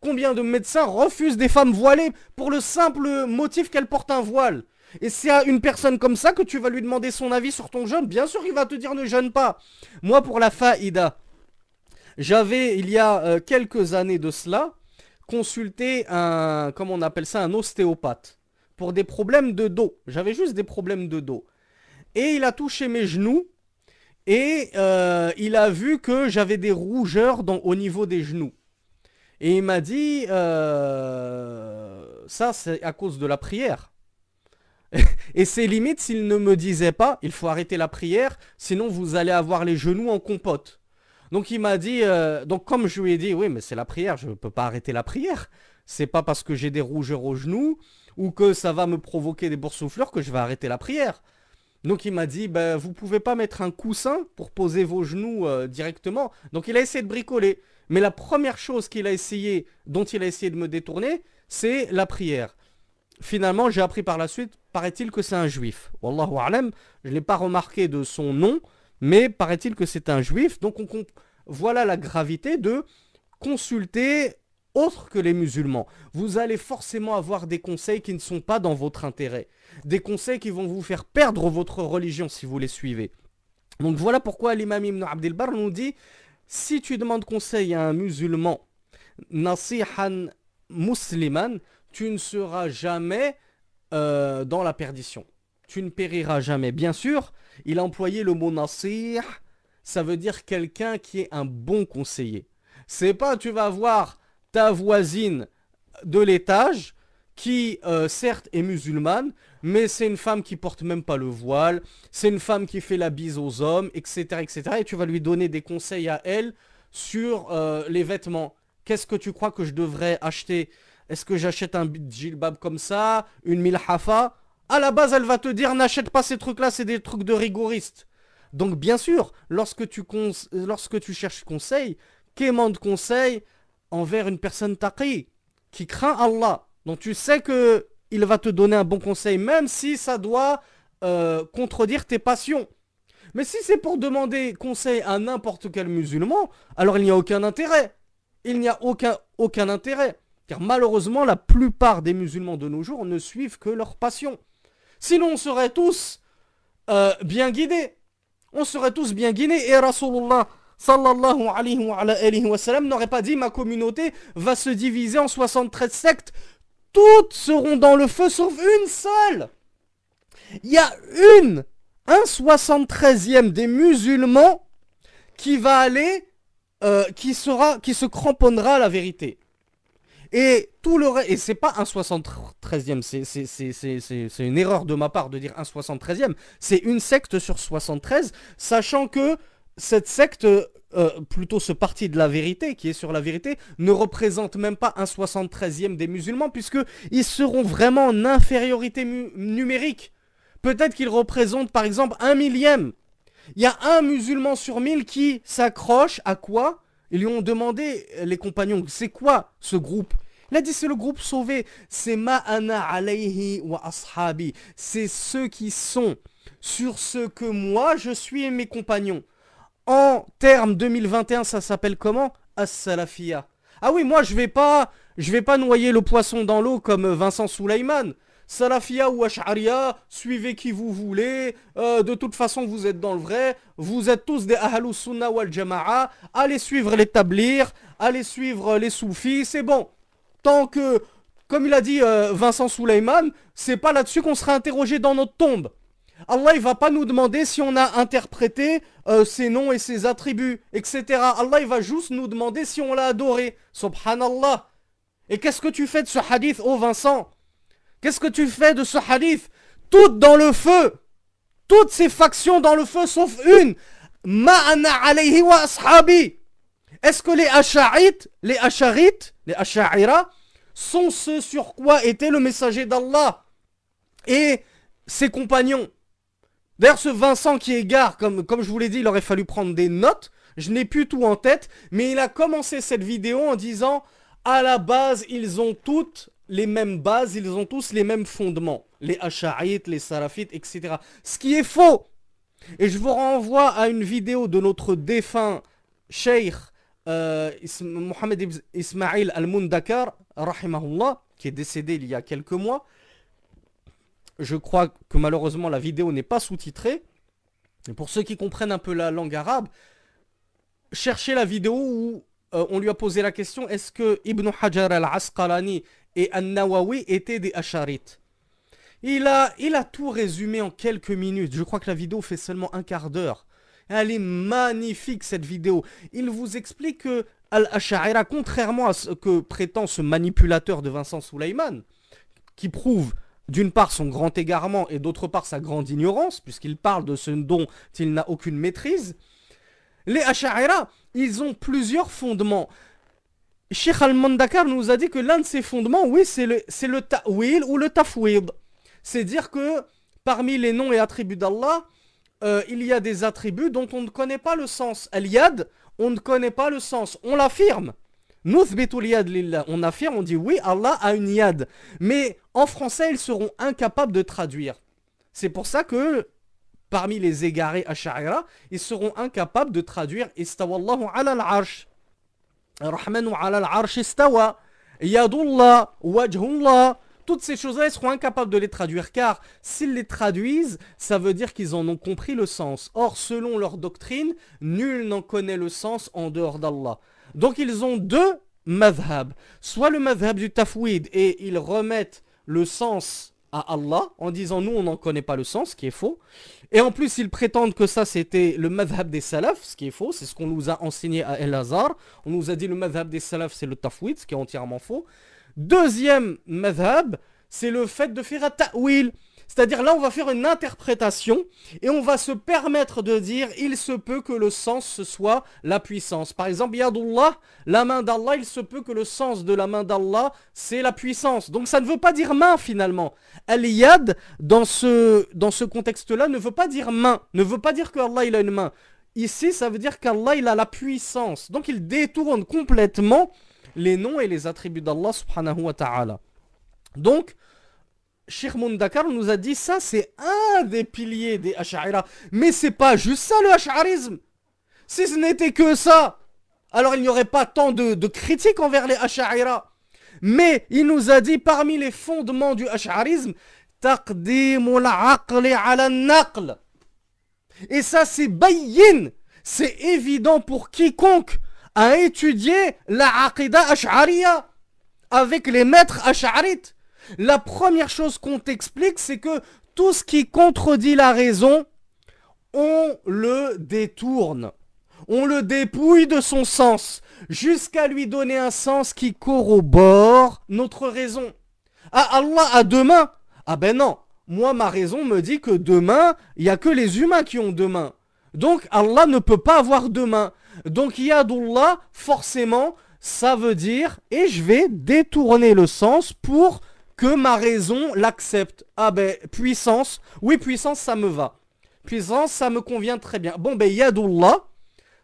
Combien de médecins refusent des femmes voilées pour le simple motif qu'elles portent un voile et c'est à une personne comme ça que tu vas lui demander son avis sur ton jeûne. Bien sûr, il va te dire ne jeûne pas. Moi, pour la faïda, j'avais, il y a euh, quelques années de cela, consulté un, comment on appelle ça, un ostéopathe pour des problèmes de dos. J'avais juste des problèmes de dos. Et il a touché mes genoux et euh, il a vu que j'avais des rougeurs dans, au niveau des genoux. Et il m'a dit, euh, ça c'est à cause de la prière. et c'est limite s'il ne me disait pas, il faut arrêter la prière, sinon vous allez avoir les genoux en compote. Donc il m'a dit, euh, donc comme je lui ai dit, oui mais c'est la prière, je ne peux pas arrêter la prière. C'est pas parce que j'ai des rougeurs aux genoux ou que ça va me provoquer des boursouflures que je vais arrêter la prière. Donc il m'a dit, ben, vous pouvez pas mettre un coussin pour poser vos genoux euh, directement. Donc il a essayé de bricoler. Mais la première chose qu'il a essayé, dont il a essayé de me détourner, c'est la prière. Finalement, j'ai appris par la suite, paraît-il que c'est un juif. Wallahu alam, je ne l'ai pas remarqué de son nom, mais paraît-il que c'est un juif, donc voilà la gravité de consulter autre que les musulmans. Vous allez forcément avoir des conseils qui ne sont pas dans votre intérêt, des conseils qui vont vous faire perdre votre religion si vous les suivez. Donc voilà pourquoi l'imam Ibn Abdelbar nous dit, si tu demandes conseil à un musulman, nasihan musliman, tu ne seras jamais euh, dans la perdition. Tu ne périras jamais. Bien sûr, il a employé le mot nasir, ça veut dire quelqu'un qui est un bon conseiller. C'est pas tu vas voir ta voisine de l'étage qui euh, certes est musulmane, mais c'est une femme qui porte même pas le voile, c'est une femme qui fait la bise aux hommes, etc. etc. et tu vas lui donner des conseils à elle sur euh, les vêtements. Qu'est-ce que tu crois que je devrais acheter Est-ce que j'achète un djilbab comme ça Une milhafa à la base, elle va te dire n'achète pas ces trucs-là, c'est des trucs de rigoriste. Donc bien sûr, lorsque tu, lorsque tu cherches conseil, de conseil envers une personne taqi, qui craint Allah. Donc tu sais que il va te donner un bon conseil, même si ça doit euh, contredire tes passions. Mais si c'est pour demander conseil à n'importe quel musulman, alors il n'y a aucun intérêt. Il n'y a aucun, intérêt. Car malheureusement, la plupart des musulmans de nos jours ne suivent que leurs passions. Sinon, on serait tous euh, bien guidés. On serait tous bien guidés. Et Rasulullah sallallahu alayhi wa, sallam n'aurait pas dit ma communauté va se diviser en 73 sectes. Toutes seront dans le feu sauf une seule. Il y a une, un 73e des musulmans qui va aller, euh, qui, sera, qui se cramponnera à la vérité. Et tout le et c'est pas un 73e, c'est une erreur de ma part de dire un 73e, c'est une secte sur 73, sachant que cette secte, euh, plutôt ce parti de la vérité qui est sur la vérité, ne représente même pas un 73e des musulmans, puisqu'ils seront vraiment en infériorité numérique. Peut-être qu'ils représentent par exemple un millième. Il y a un musulman sur mille qui s'accroche à quoi ils lui ont demandé, euh, les compagnons, c'est quoi ce groupe il a dit c'est le groupe sauvé, c'est ma'ana alayhi wa ashabi, c'est ceux qui sont sur ce que moi je suis et mes compagnons. En termes 2021, ça s'appelle comment as Ah oui, moi je vais pas je vais pas noyer le poisson dans l'eau comme Vincent Souleyman salafia ou ash'aria, suivez qui vous voulez, euh, de toute façon vous êtes dans le vrai, vous êtes tous des ahlus sunna wal jama'a, allez suivre les allez suivre les soufis, c'est bon. Tant que, comme il a dit euh, Vincent Souleyman, c'est pas là-dessus qu'on sera interrogé dans notre tombe. Allah il va pas nous demander si on a interprété euh, ses noms et ses attributs, etc. Allah il va juste nous demander si on l'a adoré. Subhanallah. Et qu'est-ce que tu fais de ce hadith, ô oh Vincent Qu'est-ce que tu fais de ce hadith Toutes dans le feu Toutes ces factions dans le feu sauf une Ma'ana alayhi wa ashabi Est-ce que les Asharites, les Asharites, les Asha'ira sont ceux sur quoi était le messager d'Allah et ses compagnons D'ailleurs ce Vincent qui égare, comme, comme je vous l'ai dit, il aurait fallu prendre des notes. Je n'ai plus tout en tête, mais il a commencé cette vidéo en disant à la base, ils ont toutes les mêmes bases, ils ont tous les mêmes fondements. Les asha'ites, les Sarafites, etc. Ce qui est faux Et je vous renvoie à une vidéo de notre défunt Sheikh euh, Mohamed Ismail Al-Mundakar, rahimahullah, qui est décédé il y a quelques mois. Je crois que malheureusement la vidéo n'est pas sous-titrée. Et pour ceux qui comprennent un peu la langue arabe, cherchez la vidéo où euh, on lui a posé la question est-ce que Ibn Hajar al-Asqalani et An-Nawawi étaient des Asharites. Il a, il a tout résumé en quelques minutes. Je crois que la vidéo fait seulement un quart d'heure. Elle est magnifique cette vidéo. Il vous explique que al contrairement à ce que prétend ce manipulateur de Vincent Souleyman, qui prouve d'une part son grand égarement et d'autre part sa grande ignorance, puisqu'il parle de ce dont il n'a aucune maîtrise, les achariras, ils ont plusieurs fondements. Sheikh al-Mandakar nous a dit que l'un de ses fondements, oui, c'est le, le ta'wil ou le tafwil. C'est dire que parmi les noms et attributs d'Allah, euh, il y a des attributs dont on ne connaît pas le sens. Al-Yad, on ne connaît pas le sens. On l'affirme. On affirme, on dit oui, Allah a une yad. Mais en français, ils seront incapables de traduire. C'est pour ça que parmi les égarés à Sha'ira, ils seront incapables de traduire Istawallahu ala al-arsh. Toutes ces choses-là, ils seront incapables de les traduire car s'ils les traduisent, ça veut dire qu'ils en ont compris le sens. Or, selon leur doctrine, nul n'en connaît le sens en dehors d'Allah. Donc, ils ont deux madhab. Soit le madhab du tafwid et ils remettent le sens Allah en disant nous on n'en connaît pas le sens, ce qui est faux. Et en plus ils prétendent que ça c'était le madhab des salafs, ce qui est faux, c'est ce qu'on nous a enseigné à El Hazar. On nous a dit le madhab des salaf c'est le tafwid, ce qui est entièrement faux. Deuxième madhab, c'est le fait de faire un ta'wil. C'est-à-dire là, on va faire une interprétation et on va se permettre de dire il se peut que le sens ce soit la puissance. Par exemple, Yadullah, la main d'Allah, il se peut que le sens de la main d'Allah, c'est la puissance. Donc ça ne veut pas dire main finalement. al dans ce, dans ce contexte-là, ne veut pas dire main, ne veut pas dire que Allah il a une main. Ici, ça veut dire qu'Allah il a la puissance. Donc il détourne complètement les noms et les attributs d'Allah subhanahu wa ta'ala. Donc, Cheikh Mundakar nous a dit ça, c'est un des piliers des Ash'ara. Mais c'est pas juste ça le Ash'arisme. Si ce n'était que ça, alors il n'y aurait pas tant de, critiques envers les Ash'ara. Mais il nous a dit parmi les fondements du Ash'arisme, Taqdimul aqli ala naql. Et ça c'est bayin, c'est évident pour quiconque a étudié la aqida avec les maîtres Ash'arites. La première chose qu'on t'explique, c'est que tout ce qui contredit la raison, on le détourne. On le dépouille de son sens, jusqu'à lui donner un sens qui corrobore notre raison. Ah Allah, à demain Ah ben non, moi ma raison me dit que demain, il n'y a que les humains qui ont demain. Donc Allah ne peut pas avoir demain. Donc Yadullah, forcément, ça veut dire, et je vais détourner le sens pour que ma raison l'accepte. Ah ben, puissance, oui puissance ça me va. Puissance ça me convient très bien. Bon ben, yadullah,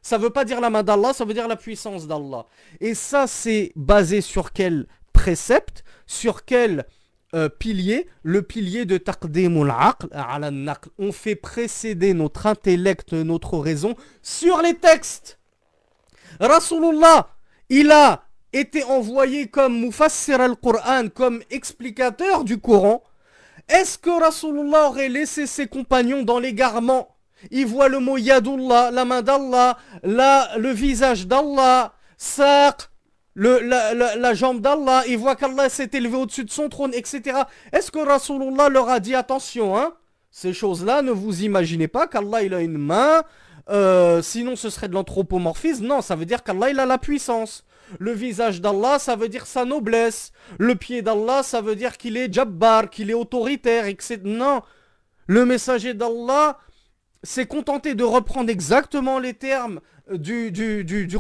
ça veut pas dire la main d'Allah, ça veut dire la puissance d'Allah. Et ça c'est basé sur quel précepte, sur quel euh, pilier Le pilier de taqdimul aql, on fait précéder notre intellect, notre raison sur les textes. Rasulullah, il a était envoyé comme Mufassir al-Qur'an, comme explicateur du Coran, est-ce que Rasulullah aurait laissé ses compagnons dans l'égarement Ils voient le mot Yadullah, la main d'Allah, le visage d'Allah, Saq, la, jambe d'Allah, ils voient qu'Allah s'est élevé au-dessus de son trône, etc. Est-ce que Rasulullah leur a dit attention, hein Ces choses-là, ne vous imaginez pas qu'Allah il a une main, euh, sinon ce serait de l'anthropomorphisme. Non, ça veut dire qu'Allah il a la puissance. Le visage d'Allah, ça veut dire sa noblesse. Le pied d'Allah, ça veut dire qu'il est jabbar, qu'il est autoritaire, etc. Non, le messager d'Allah s'est contenté de reprendre exactement les termes du,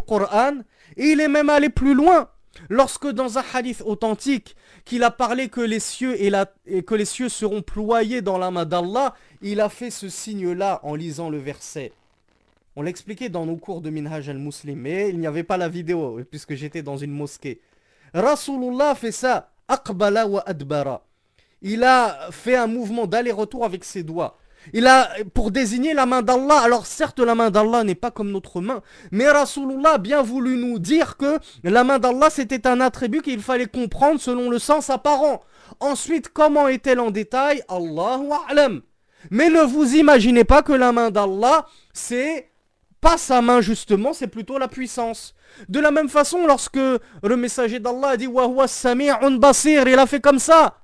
Coran. Et il est même allé plus loin. Lorsque dans un hadith authentique, qu'il a parlé que les cieux et, que les cieux seront ployés dans la main d'Allah, il a fait ce signe-là en lisant le verset. On l'expliquait dans nos cours de Minhaj al-Muslim, mais il n'y avait pas la vidéo, puisque j'étais dans une mosquée. Rasulullah fait ça, Akbala wa adbara. Il a fait un mouvement d'aller-retour avec ses doigts. Il a, pour désigner la main d'Allah, alors certes la main d'Allah n'est pas comme notre main, mais Rasulullah a bien voulu nous dire que la main d'Allah c'était un attribut qu'il fallait comprendre selon le sens apparent. Ensuite, comment est-elle en détail Allahu a'lam. Mais ne vous imaginez pas que la main d'Allah c'est pas sa main justement, c'est plutôt la puissance. De la même façon, lorsque le messager d'Allah a dit huwa Sami'un Basir, il a fait comme ça.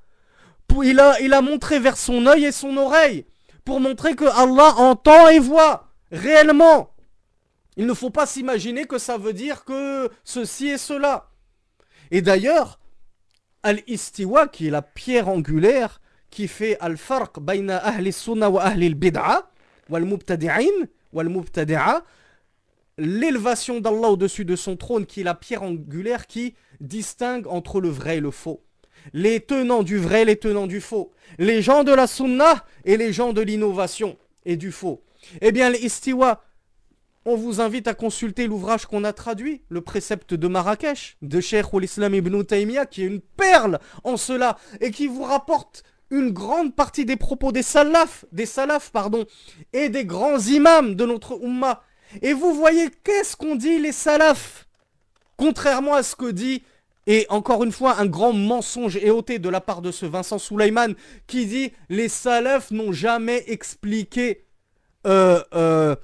Il a, il a montré vers son œil et son oreille pour montrer que Allah entend et voit réellement. Il ne faut pas s'imaginer que ça veut dire que ceci et cela. Et d'ailleurs, Al-Istiwa, qui est la pierre angulaire qui fait al-farq bayna ahli sunna wa ahli al-bid'a wal-mubtadi'in, l'élevation d'Allah au-dessus de son trône qui est la pierre angulaire qui distingue entre le vrai et le faux. Les tenants du vrai, les tenants du faux. Les gens de la sunna et les gens de l'innovation et du faux. Eh bien, l'istiwa, on vous invite à consulter l'ouvrage qu'on a traduit, le précepte de Marrakech, de Sheikh ou l'Islam ibn Taymiyyah, qui est une perle en cela et qui vous rapporte une grande partie des propos des salafs, des pardon, et des grands imams de notre Ummah. Et vous voyez qu'est-ce qu'on dit les salafs Contrairement à ce que dit, et encore une fois, un grand mensonge et de la part de ce Vincent Souleyman, qui dit les salafs n'ont jamais expliqué euh, euh,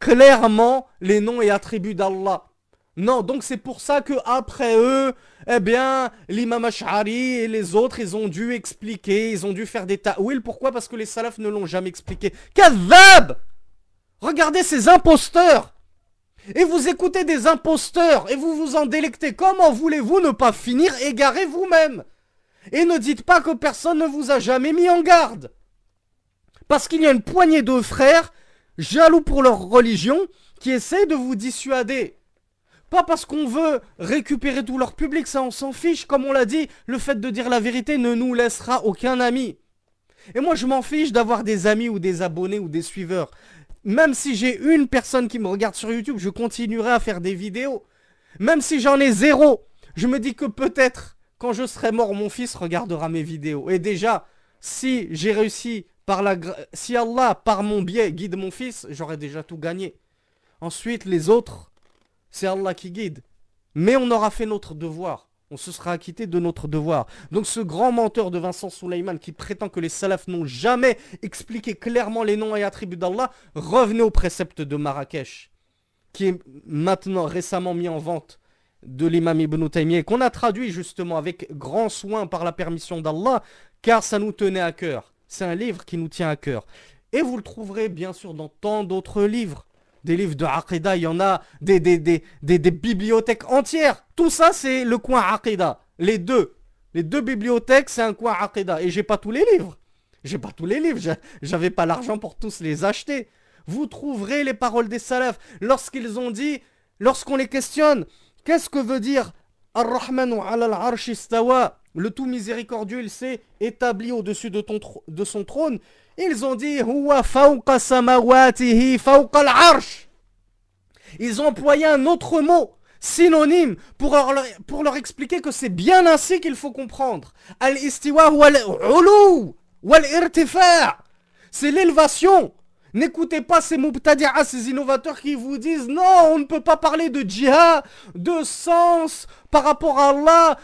clairement les noms et attributs d'Allah. Non, donc c'est pour ça que après eux, eh bien, l'imam Ash'ari et les autres, ils ont dû expliquer, ils ont dû faire des ta'wil. Pourquoi Parce que les salafs ne l'ont jamais expliqué. Kazab Regardez ces imposteurs Et vous écoutez des imposteurs et vous vous en délectez. Comment voulez-vous ne pas finir égaré vous-même Et ne dites pas que personne ne vous a jamais mis en garde. Parce qu'il y a une poignée de frères, jaloux pour leur religion, qui essaient de vous dissuader. Pas parce qu'on veut récupérer tout leur public, ça on s'en fiche. Comme on l'a dit, le fait de dire la vérité ne nous laissera aucun ami. Et moi je m'en fiche d'avoir des amis ou des abonnés ou des suiveurs. Même si j'ai une personne qui me regarde sur YouTube, je continuerai à faire des vidéos. Même si j'en ai zéro, je me dis que peut-être, quand je serai mort, mon fils regardera mes vidéos. Et déjà, si j'ai réussi par la... Si Allah, par mon biais, guide mon fils, j'aurai déjà tout gagné. Ensuite, les autres, c'est Allah qui guide. Mais on aura fait notre devoir. On se sera acquitté de notre devoir. Donc ce grand menteur de Vincent Souleyman qui prétend que les salafs n'ont jamais expliqué clairement les noms et attributs d'Allah, revenez au précepte de Marrakech, qui est maintenant récemment mis en vente de l'imam Ibn Taymiyyah, qu'on a traduit justement avec grand soin par la permission d'Allah, car ça nous tenait à cœur. C'est un livre qui nous tient à cœur. Et vous le trouverez bien sûr dans tant d'autres livres. Des livres de Aqidah, il y en a des, des, des, des, bibliothèques entières. Tout ça, c'est le coin Aqidah. Les deux. Les deux bibliothèques, c'est un coin Aqidah. Et j'ai pas tous les livres. J'ai pas tous les livres. J'avais pas l'argent pour tous les acheter. Vous trouverez les paroles des salafs lorsqu'ils ont dit, lorsqu'on les questionne, qu'est-ce que veut dire rahman al Le tout miséricordieux, il s'est établi au-dessus de, son trône. Ils ont dit Huwa Ils ont employé un autre mot synonyme pour leur, expliquer que c'est bien ainsi qu'il faut comprendre. al C'est l'élévation. N'écoutez pas ces Moubtadi'a, ces innovateurs qui vous disent non, on ne peut pas parler de djihad, de sens par rapport à Allah.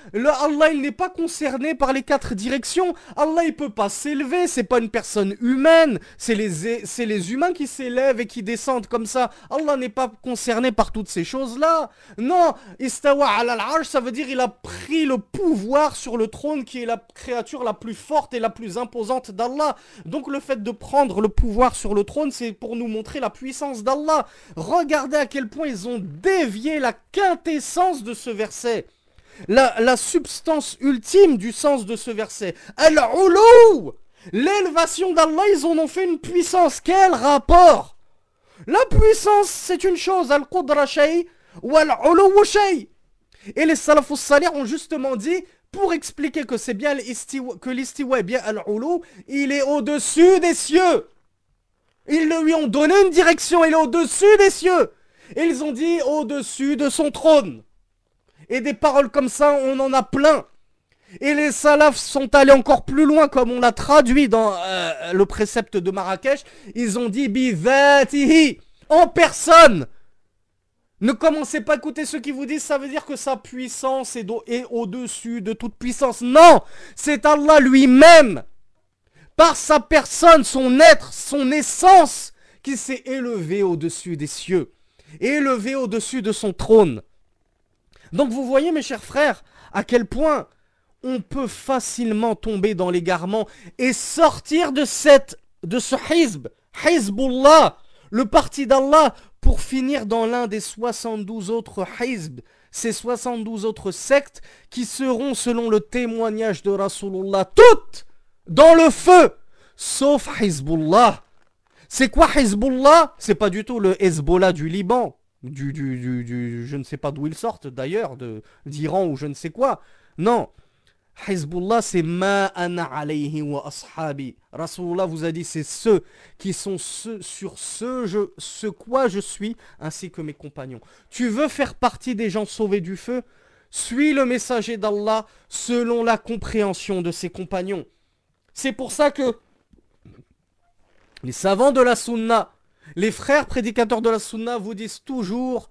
Allah, il n'est pas concerné par les quatre directions. Allah, il peut pas s'élever. C'est pas une personne humaine. C'est les, les humains qui s'élèvent et qui descendent comme ça. Allah n'est pas concerné par toutes ces choses-là. Non, Istawa al-Arsh, ça veut dire il a pris le pouvoir sur le trône qui est la créature la plus forte et la plus imposante d'Allah. Donc le fait de prendre le pouvoir sur le trône, c'est pour nous montrer la puissance d'Allah. Regardez à quel point ils ont dévié la quintessence de ce verset. La, la substance ultime du sens de ce verset. al L'élevation d'Allah, ils en ont fait une puissance. Quel rapport La puissance, c'est une chose. Al-Qudra Shay ou al Shay. Et les salafus salih ont justement dit, pour expliquer que c'est bien que l'istiwa est bien al il est au-dessus des cieux. Ils lui ont donné une direction, il est au-dessus des cieux. Ils ont dit au-dessus de son trône. Et des paroles comme ça, on en a plein. Et les salafs sont allés encore plus loin, comme on l'a traduit dans euh, le précepte de Marrakech. Ils ont dit bivatihi, en personne. Ne commencez pas à écouter ceux qui vous disent ça veut dire que sa puissance est au-dessus de toute puissance. Non, c'est Allah lui-même par sa personne, son être, son essence, qui s'est élevé au-dessus des cieux, élevé au-dessus de son trône. Donc vous voyez, mes chers frères, à quel point on peut facilement tomber dans l'égarement et sortir de, cette, de ce hizb, Hizbullah, le parti d'Allah, pour finir dans l'un des 72 autres hizb, ces 72 autres sectes qui seront, selon le témoignage de Rasulullah, toutes dans le feu, sauf Hezbollah. C'est quoi Hezbollah C'est pas du tout le Hezbollah du Liban, du, du, du, je ne sais pas d'où ils sortent d'ailleurs, d'Iran ou je ne sais quoi. Non, Hezbollah, c'est ma ana alayhi wa ashabi. Rasulullah vous a dit, c'est ceux qui sont ceux, sur ce, je, ce quoi je suis, ainsi que mes compagnons. Tu veux faire partie des gens sauvés du feu Suis le messager d'Allah selon la compréhension de ses compagnons. C'est pour ça que les savants de la sunna, les frères prédicateurs de la sunna vous disent toujours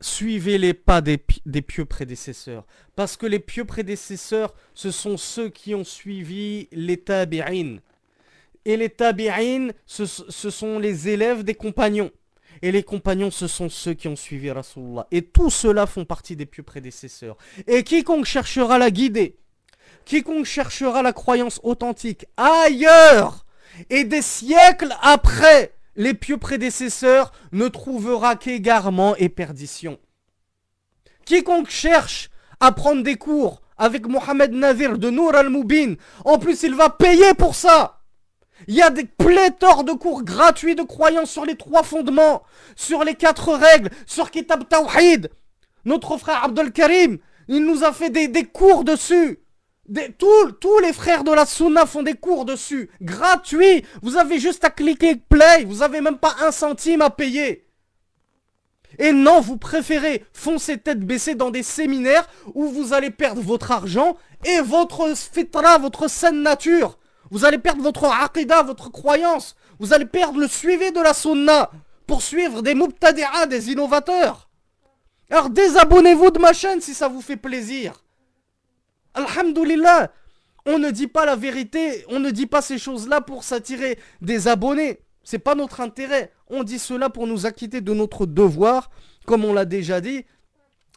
suivez les pas des, pieux prédécesseurs. Parce que les pieux prédécesseurs, ce sont ceux qui ont suivi les tabi'in. Et les tabi'in, ce, sont les élèves des compagnons. Et les compagnons, ce sont ceux qui ont suivi Rasulullah. Et tous ceux-là font partie des pieux prédécesseurs. Et quiconque cherchera la guider, Quiconque cherchera la croyance authentique ailleurs et des siècles après les pieux prédécesseurs ne trouvera qu'égarement et perdition. Quiconque cherche à prendre des cours avec Mohamed Nazir de Nour al-Moubin, en plus il va payer pour ça. Il y a des pléthores de cours gratuits de croyance sur les trois fondements, sur les quatre règles, sur Kitab Tawhid. Notre frère Abdel Karim, il nous a fait des, des cours dessus tous les frères de la Sunna font des cours dessus. Gratuit. Vous avez juste à cliquer play. Vous avez même pas un centime à payer. Et non, vous préférez foncer tête baissée dans des séminaires où vous allez perdre votre argent et votre fitra, votre saine nature. Vous allez perdre votre aqidah, votre croyance. Vous allez perdre le suivi de la sunna pour suivre des mubtadi'a, des innovateurs. Alors désabonnez-vous de ma chaîne si ça vous fait plaisir. Alhamdulillah, on ne dit pas la vérité, on ne dit pas ces choses-là pour s'attirer des abonnés. C'est pas notre intérêt. On dit cela pour nous acquitter de notre devoir, comme on l'a déjà dit,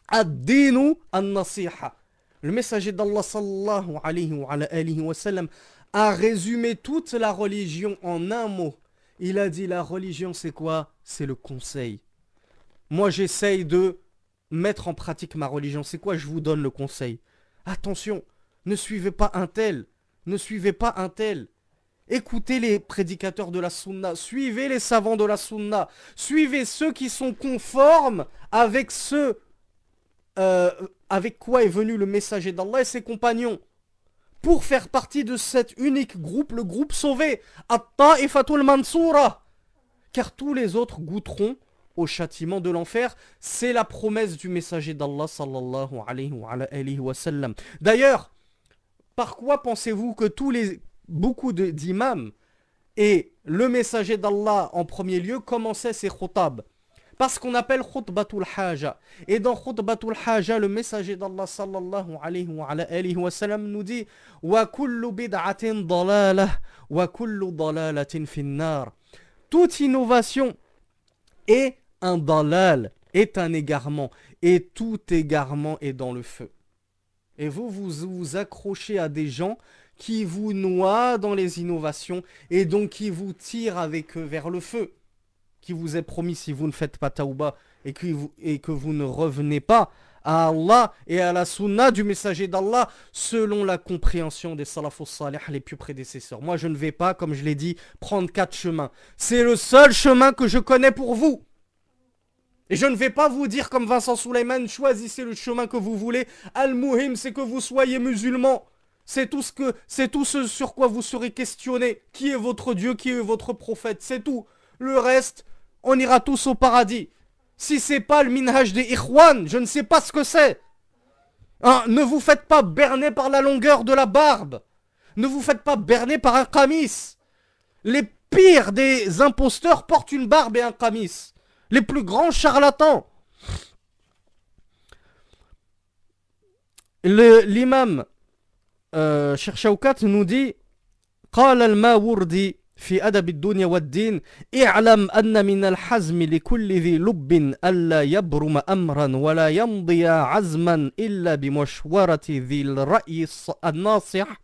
ad-dinu an-nasiha. Le messager d'Allah sallallahu alayhi wa, alayhi wa sallam a résumé toute la religion en un mot. Il a dit la religion c'est quoi C'est le conseil. Moi j'essaye de mettre en pratique ma religion. C'est quoi Je vous donne le conseil. Attention, ne suivez pas un tel, ne suivez pas un tel. Écoutez les prédicateurs de la sunna, suivez les savants de la sunna, suivez ceux qui sont conformes avec ce euh, avec quoi est venu le messager d'Allah et ses compagnons. Pour faire partie de cet unique groupe, le groupe sauvé, Atta et Fatul Mansoura. Car tous les autres goûteront au châtiment de l'enfer. C'est la promesse du messager d'Allah sallallahu alayhi wa, sallam. D'ailleurs, par quoi pensez-vous que tous les, beaucoup d'imams et le messager d'Allah en premier lieu commençaient ses khutab parce qu'on appelle khutbatul haja. Et dans khutbatul haja, le messager d'Allah sallallahu alayhi wa, alayhi wa sallam nous dit Wa kullu bid'atin dalalah, wa kullu dalalatin finnar. Toute innovation est un dalal est un égarement et tout égarement est dans le feu. Et vous, vous vous accrochez à des gens qui vous noient dans les innovations et donc qui vous tirent avec eux vers le feu, qui vous est promis si vous ne faites pas taouba et que vous, et que vous ne revenez pas à Allah et à la sunna du messager d'Allah selon la compréhension des salafus salih les plus prédécesseurs. Moi je ne vais pas, comme je l'ai dit, prendre quatre chemins. C'est le seul chemin que je connais pour vous. Et je ne vais pas vous dire comme Vincent Souleyman, choisissez le chemin que vous voulez. Al-Muhim, c'est que vous soyez musulman. C'est tout ce c'est tout ce sur quoi vous serez questionné. Qui est votre Dieu, qui est votre prophète, c'est tout. Le reste, on ira tous au paradis. Si c'est pas le minhaj des Ikhwan, je ne sais pas ce que c'est. Hein, ne vous faites pas berner par la longueur de la barbe. Ne vous faites pas berner par un kamis. Les pires des imposteurs portent une barbe et un kamis les plus grands charlatans. L'imam euh, Shawkat nous dit قال الماوردي في أدب الدنيا والدين اعلم أن من الحزم لكل ذي لب ألا يبرم أمرا ولا يمضي عزما إلا بمشورة ذي الرأي الناصح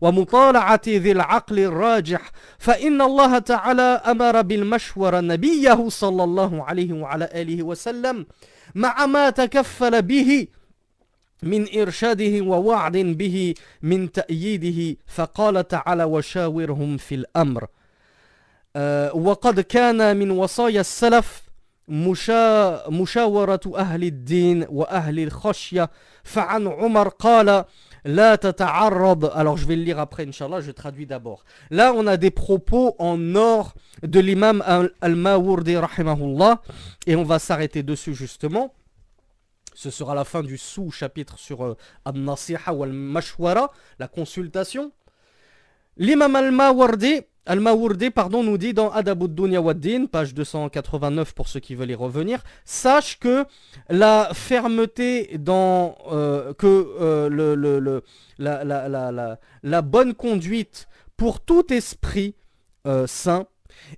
ومطالعة ذي العقل الراجح فإن الله تعالى أمر بالمشور نبيه صلى الله عليه وعلى آله وسلم مع ما تكفل به من إرشاده ووعد به من تأييده فقال تعالى وشاورهم في الأمر أه وقد كان من وصايا السلف مشا... مشاورة أهل الدين وأهل الخشية فعن عمر قال La tata'arrab. Alors je vais le lire après, Inch'Allah, je traduis d'abord. Là, on a des propos en or de l'imam al-Mawardi, rahimahullah, et on va s'arrêter dessus justement. Ce sera la fin du sous-chapitre sur euh, Al-Mashwara, la consultation. L'imam al-Mawardi al pardon, nous dit dans Adabud Dunya page 289 pour ceux qui veulent y revenir, sache que la fermeté dans euh, que euh, la, bonne conduite pour tout esprit euh, saint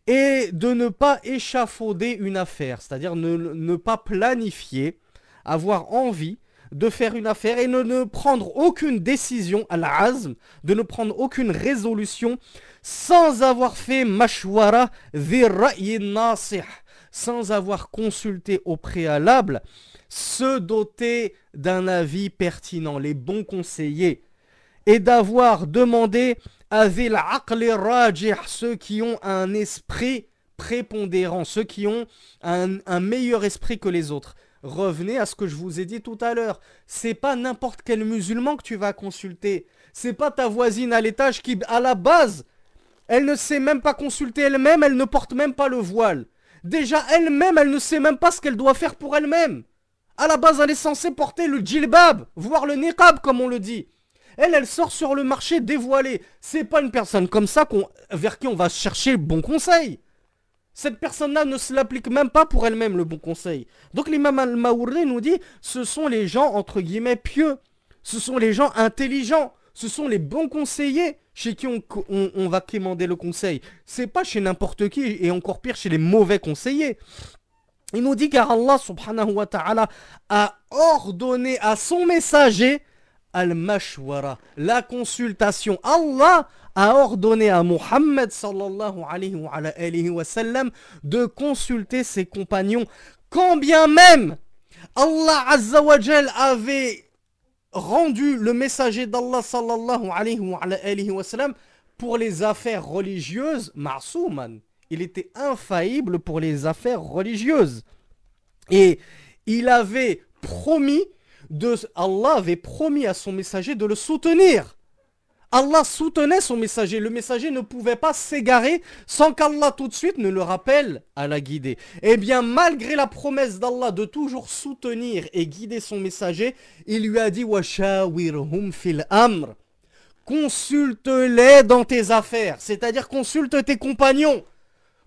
est de ne pas échafauder une affaire, c'est-à-dire ne pas planifier, avoir envie, de faire une affaire et de ne prendre aucune décision à de ne prendre aucune résolution sans avoir fait mashwara nasih, sans avoir consulté au préalable se doter d'un avis pertinent, les bons conseillers, et d'avoir demandé à ceux qui ont un esprit prépondérant, ceux qui ont un meilleur esprit que les autres. Revenez à ce que je vous ai dit tout à l'heure. C'est pas n'importe quel musulman que tu vas consulter. C'est pas ta voisine à l'étage qui, à la base, elle ne sait même pas consulter elle-même, elle ne porte même pas le voile. Déjà elle-même, elle ne sait même pas ce qu'elle doit faire pour elle-même. À la base, elle est censée porter le djilbab, voire le niqab comme on le dit. Elle, elle sort sur le marché dévoilée. C'est pas une personne comme ça vers qui on va chercher bon conseil. Cette personne-là ne se l'applique même pas pour elle-même, le bon conseil. Donc l'imam al nous dit, ce sont les gens, entre guillemets, pieux. Ce sont les gens intelligents. Ce sont les bons conseillers chez qui on, va quémander le conseil. C'est pas chez n'importe qui, et encore pire, chez les mauvais conseillers. Il nous dit car Allah subhanahu wa ta'ala a ordonné à son messager al-mashwara, la consultation. Allah a ordonné à Muhammad sallallahu alayhi wa, de consulter ses compagnons, quand bien même Allah Azzawajal avait rendu le messager d'Allah sallallahu alayhi wa, sallam pour les affaires religieuses, Marsouman. Il était infaillible pour les affaires religieuses. Et il avait promis de, Allah avait promis à son messager de le soutenir Allah soutenait son messager. Le messager ne pouvait pas s'égarer sans qu'Allah tout de suite ne le rappelle à la guider. Eh bien, malgré la promesse d'Allah de toujours soutenir et guider son messager, il lui a dit Washawirhum fil amr. Consulte-les dans tes affaires, c'est-à-dire consulte tes compagnons.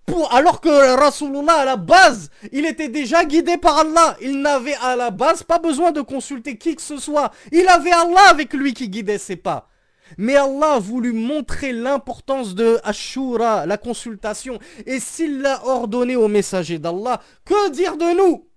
Pour, alors que Rasulullah à la base, il était déjà guidé par Allah. Il n'avait à la base pas besoin de consulter qui que ce soit. Il avait Allah avec lui qui guidait ses pas. Mais Allah a voulu montrer l'importance de Ashura, la consultation. Et s'il l'a ordonné au messager d'Allah, que dire de nous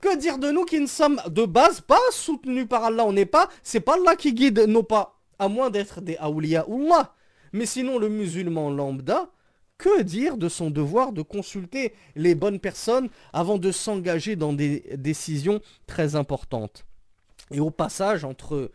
Que dire de nous qui ne sommes de base pas soutenus par Allah On n'est pas, c'est pas Allah qui guide nos pas, à moins d'être des Allah Mais sinon, le musulman lambda, que dire de son devoir de consulter les bonnes personnes avant de s'engager dans des décisions très importantes Et au passage, entre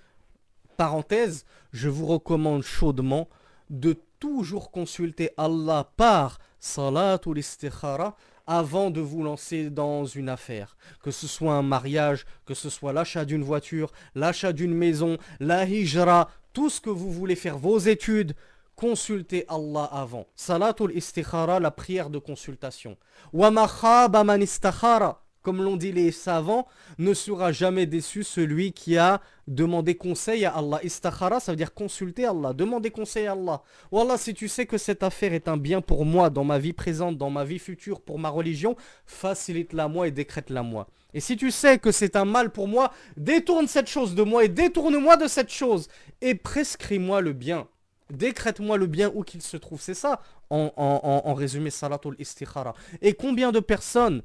parenthèses, je vous recommande chaudement de toujours consulter Allah par salatul istikhara avant de vous lancer dans une affaire. Que ce soit un mariage, que ce soit l'achat d'une voiture, l'achat d'une maison, la hijra, tout ce que vous voulez faire, vos études, consultez Allah avant. Salatul istikhara, la prière de consultation. Wa man istakhara comme l'ont dit les savants, ne sera jamais déçu celui qui a demandé conseil à Allah. Istakhara, ça veut dire consulter Allah, demander conseil à Allah. Wallah, oh si tu sais que cette affaire est un bien pour moi, dans ma vie présente, dans ma vie future, pour ma religion, facilite-la moi et décrète-la moi. Et si tu sais que c'est un mal pour moi, détourne cette chose de moi et détourne-moi de cette chose et prescris-moi le bien. Décrète-moi le bien où qu'il se trouve. C'est ça, en, en, en, en résumé, Salatul Istikhara. Et combien de personnes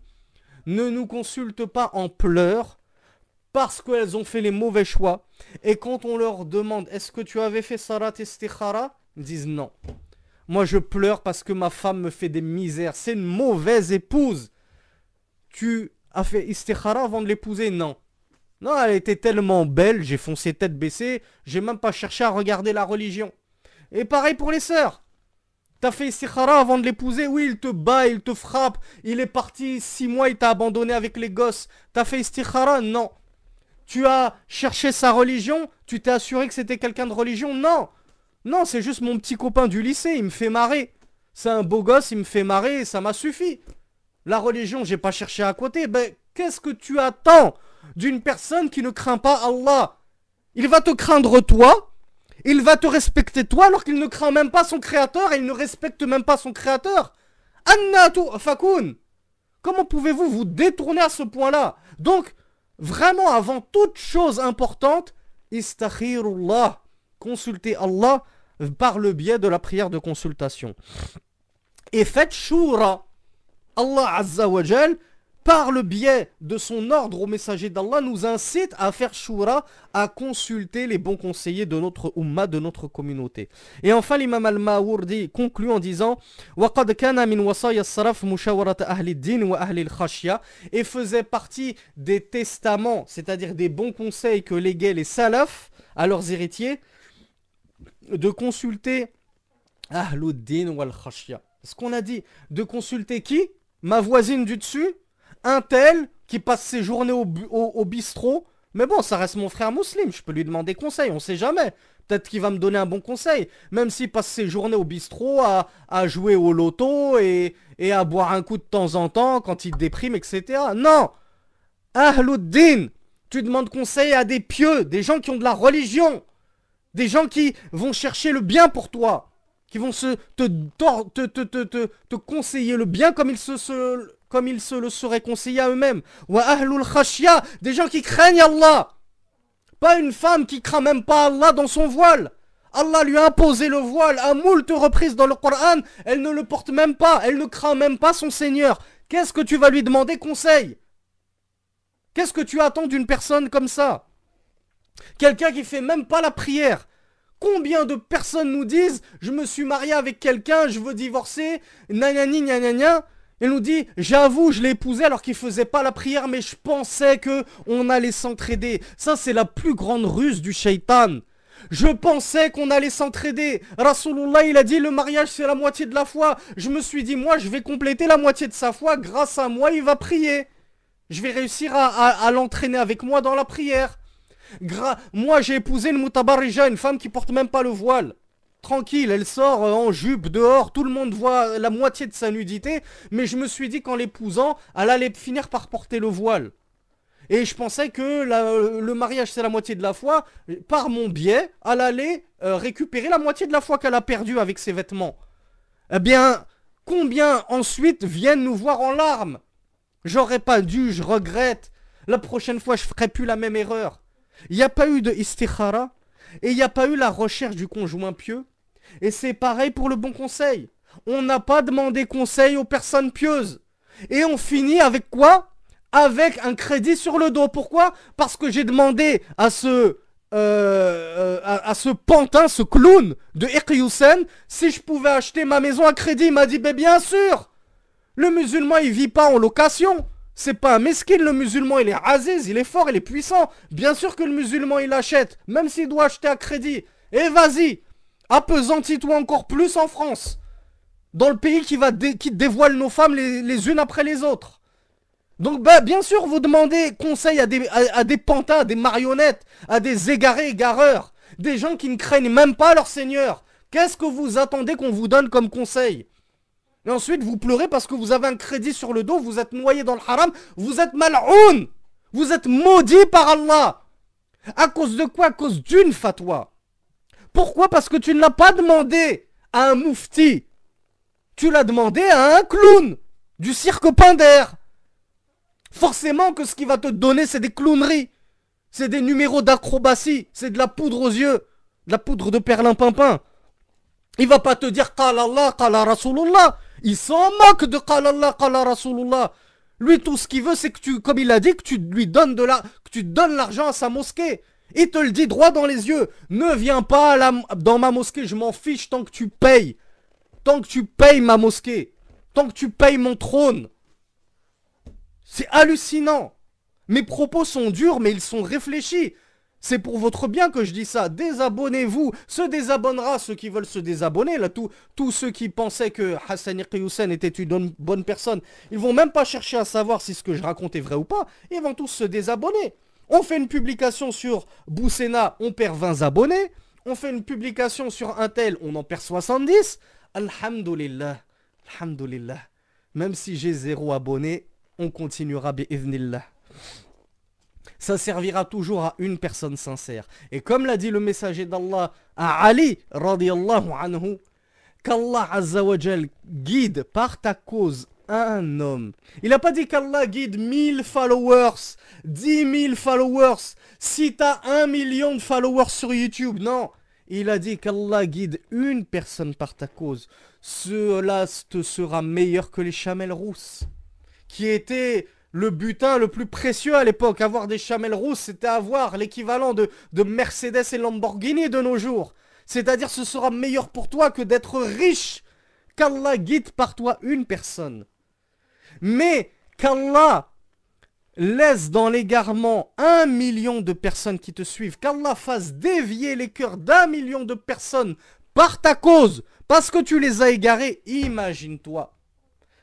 ne nous consultent pas en pleurs parce qu'elles ont fait les mauvais choix. Et quand on leur demande est-ce que tu avais fait Sarat Istikhara Ils disent non. Moi je pleure parce que ma femme me fait des misères. C'est une mauvaise épouse. Tu as fait Istikhara avant de l'épouser Non. Non, elle était tellement belle, j'ai foncé tête baissée, j'ai même pas cherché à regarder la religion. Et pareil pour les sœurs. T'as fait istikhara avant de l'épouser Oui, il te bat, il te frappe. Il est parti six mois, il t'a abandonné avec les gosses. T'as fait Istikhara Non. Tu as cherché sa religion Tu t'es assuré que c'était quelqu'un de religion Non. Non, c'est juste mon petit copain du lycée, il me fait marrer. C'est un beau gosse, il me fait marrer, et ça m'a suffi. La religion, j'ai pas cherché à côté. Ben, qu'est-ce que tu attends d'une personne qui ne craint pas Allah Il va te craindre toi il va te respecter toi alors qu'il ne craint même pas son créateur et il ne respecte même pas son créateur. Anna Fakoun Comment pouvez-vous vous détourner à ce point-là Donc, vraiment, avant toute chose importante, istakhirullah, consultez Allah par le biais de la prière de consultation. Et faites shura. Allah Azza wa par le biais de son ordre au messager d'Allah, nous incite à faire shura, à consulter les bons conseillers de notre umma, de notre communauté. Et enfin, l'imam al-Mawardi conclut en disant et faisait partie des testaments, c'est-à-dire des bons conseils que léguaient les salafs à leurs héritiers, de consulter Ahluddin wal Khashya. Ce qu'on a dit, de consulter qui Ma voisine du dessus un tel qui passe ses journées au, bistrot, mais bon, ça reste mon frère musulman, je peux lui demander conseil, on sait jamais. Peut-être qu'il va me donner un bon conseil, même s'il passe ses journées au bistrot à, jouer au loto et, et, à boire un coup de temps en temps quand il déprime, etc. Non Ahlouddin Tu demandes conseil à des pieux, des gens qui ont de la religion, des gens qui vont chercher le bien pour toi, qui vont se, te, te, conseiller le bien comme ils se, se comme ils se le seraient conseillés à eux-mêmes. Wa ahlul des gens qui craignent Allah. Pas une femme qui craint même pas Allah dans son voile. Allah lui a imposé le voile à moult reprises dans le Coran, elle ne le porte même pas, elle ne craint même pas son Seigneur. Qu'est-ce que tu vas lui demander conseil Qu'est-ce que tu attends d'une personne comme ça Quelqu'un qui fait même pas la prière. Combien de personnes nous disent je me suis marié avec quelqu'un, je veux divorcer, nanani il nous dit, j'avoue, je l'ai épousé alors qu'il faisait pas la prière, mais je pensais que on allait s'entraider. Ça, c'est la plus grande ruse du shaitan. Je pensais qu'on allait s'entraider. Rasulullah, il a dit, le mariage, c'est la moitié de la foi. Je me suis dit, moi, je vais compléter la moitié de sa foi. Grâce à moi, il va prier. Je vais réussir à, l'entraîner avec moi dans la prière. moi, j'ai épousé une mutabarija, une femme qui porte même pas le voile tranquille, elle sort euh, en jupe dehors, tout le monde voit euh, la moitié de sa nudité, mais je me suis dit qu'en l'épousant, elle allait finir par porter le voile. Et je pensais que euh, le mariage c'est la moitié de la foi, par mon biais, elle allait récupérer la moitié de la foi qu'elle a perdue avec ses vêtements. Eh bien, combien ensuite viennent nous voir en larmes J'aurais pas dû, je regrette. La prochaine fois, je ferai plus la même erreur. Il n'y a pas eu de istikhara et il n'y a pas eu la recherche du conjoint pieux et c'est pareil pour le bon conseil. On n'a pas demandé conseil aux personnes pieuses. Et on finit avec quoi Avec un crédit sur le dos. Pourquoi Parce que j'ai demandé à ce, euh, euh, à, ce pantin, ce clown de Iqiyusen, si je pouvais acheter ma maison à crédit. Il m'a dit, mais bien sûr Le musulman, il vit pas en location. C'est pas un mesquin le musulman, il est aziz, il est fort, il est puissant. Bien sûr que le musulman, il achète, même s'il doit acheter à crédit. Et eh, vas-y, apesantis toi encore plus en France. Dans le pays qui, va qui dévoile nos femmes les, unes après les autres. Donc bah, bien sûr, vous demandez conseil à des, à, des pantins, à des marionnettes, à des égarés, égareurs, des gens qui ne craignent même pas leur seigneur. Qu'est-ce que vous attendez qu'on vous donne comme conseil Et ensuite, vous pleurez parce que vous avez un crédit sur le dos, vous êtes noyé dans le haram, vous êtes mal'oun, vous êtes maudit par Allah. À cause de quoi À cause d'une fatwa. Pourquoi Parce que tu ne l'as pas demandé à un moufti. Tu l'as demandé à un clown du cirque Pinder. Forcément que ce qu'il va te donner, c'est des clowneries. C'est des numéros d'acrobatie. C'est de la poudre aux yeux. De la poudre de perlimpinpin. Il va pas te dire Qala Allah, Rasulullah. Il s'en moque de Qala Allah, Rasulullah. Lui, tout ce qu'il veut, c'est que tu, comme il a dit, que tu lui donnes de la, que tu donnes l'argent à sa mosquée. Il te le dit droit dans les yeux. Ne viens pas dans ma mosquée, je m'en fiche tant que tu payes. Tant que tu payes ma mosquée. Tant que tu payes mon trône. C'est hallucinant. Mes propos sont durs, mais ils sont réfléchis. C'est pour votre bien que je dis ça. Désabonnez-vous. Se désabonnera ceux qui veulent se désabonner. Là, tous ceux qui pensaient que Hassan Hussein était une bonne personne, ils vont même pas chercher à savoir si ce que je raconte est vrai ou pas. Ils vont tous se désabonner. On fait une publication sur Bousséna, on perd 20 abonnés. On fait une publication sur Intel, on en perd 70. Alhamdulillah. Alhamdulillah. Même si j'ai zéro abonné, on continuera bi'idhnillah. Ça servira toujours à une personne sincère. Et comme l'a dit le messager d'Allah à Ali, radiallahu anhu, qu'Allah guide par ta cause un homme. Il n'a pas dit qu'Allah guide 1000 followers, 10 000 followers, si as un million de followers sur YouTube. Non, il a dit qu'Allah guide une personne par ta cause. Cela te sera meilleur que les chamelles rousses, qui étaient le butin le plus précieux à l'époque. Avoir des chamelles rousses, c'était avoir l'équivalent de, Mercedes et Lamborghini de nos jours. C'est-à-dire ce sera meilleur pour toi que d'être riche. Qu'Allah guide par toi une personne mais qu'Allah laisse dans l'égarement un million de personnes qui te suivent, qu'Allah fasse dévier les cœurs d'un million de personnes par ta cause, parce que tu les as égarés, imagine-toi.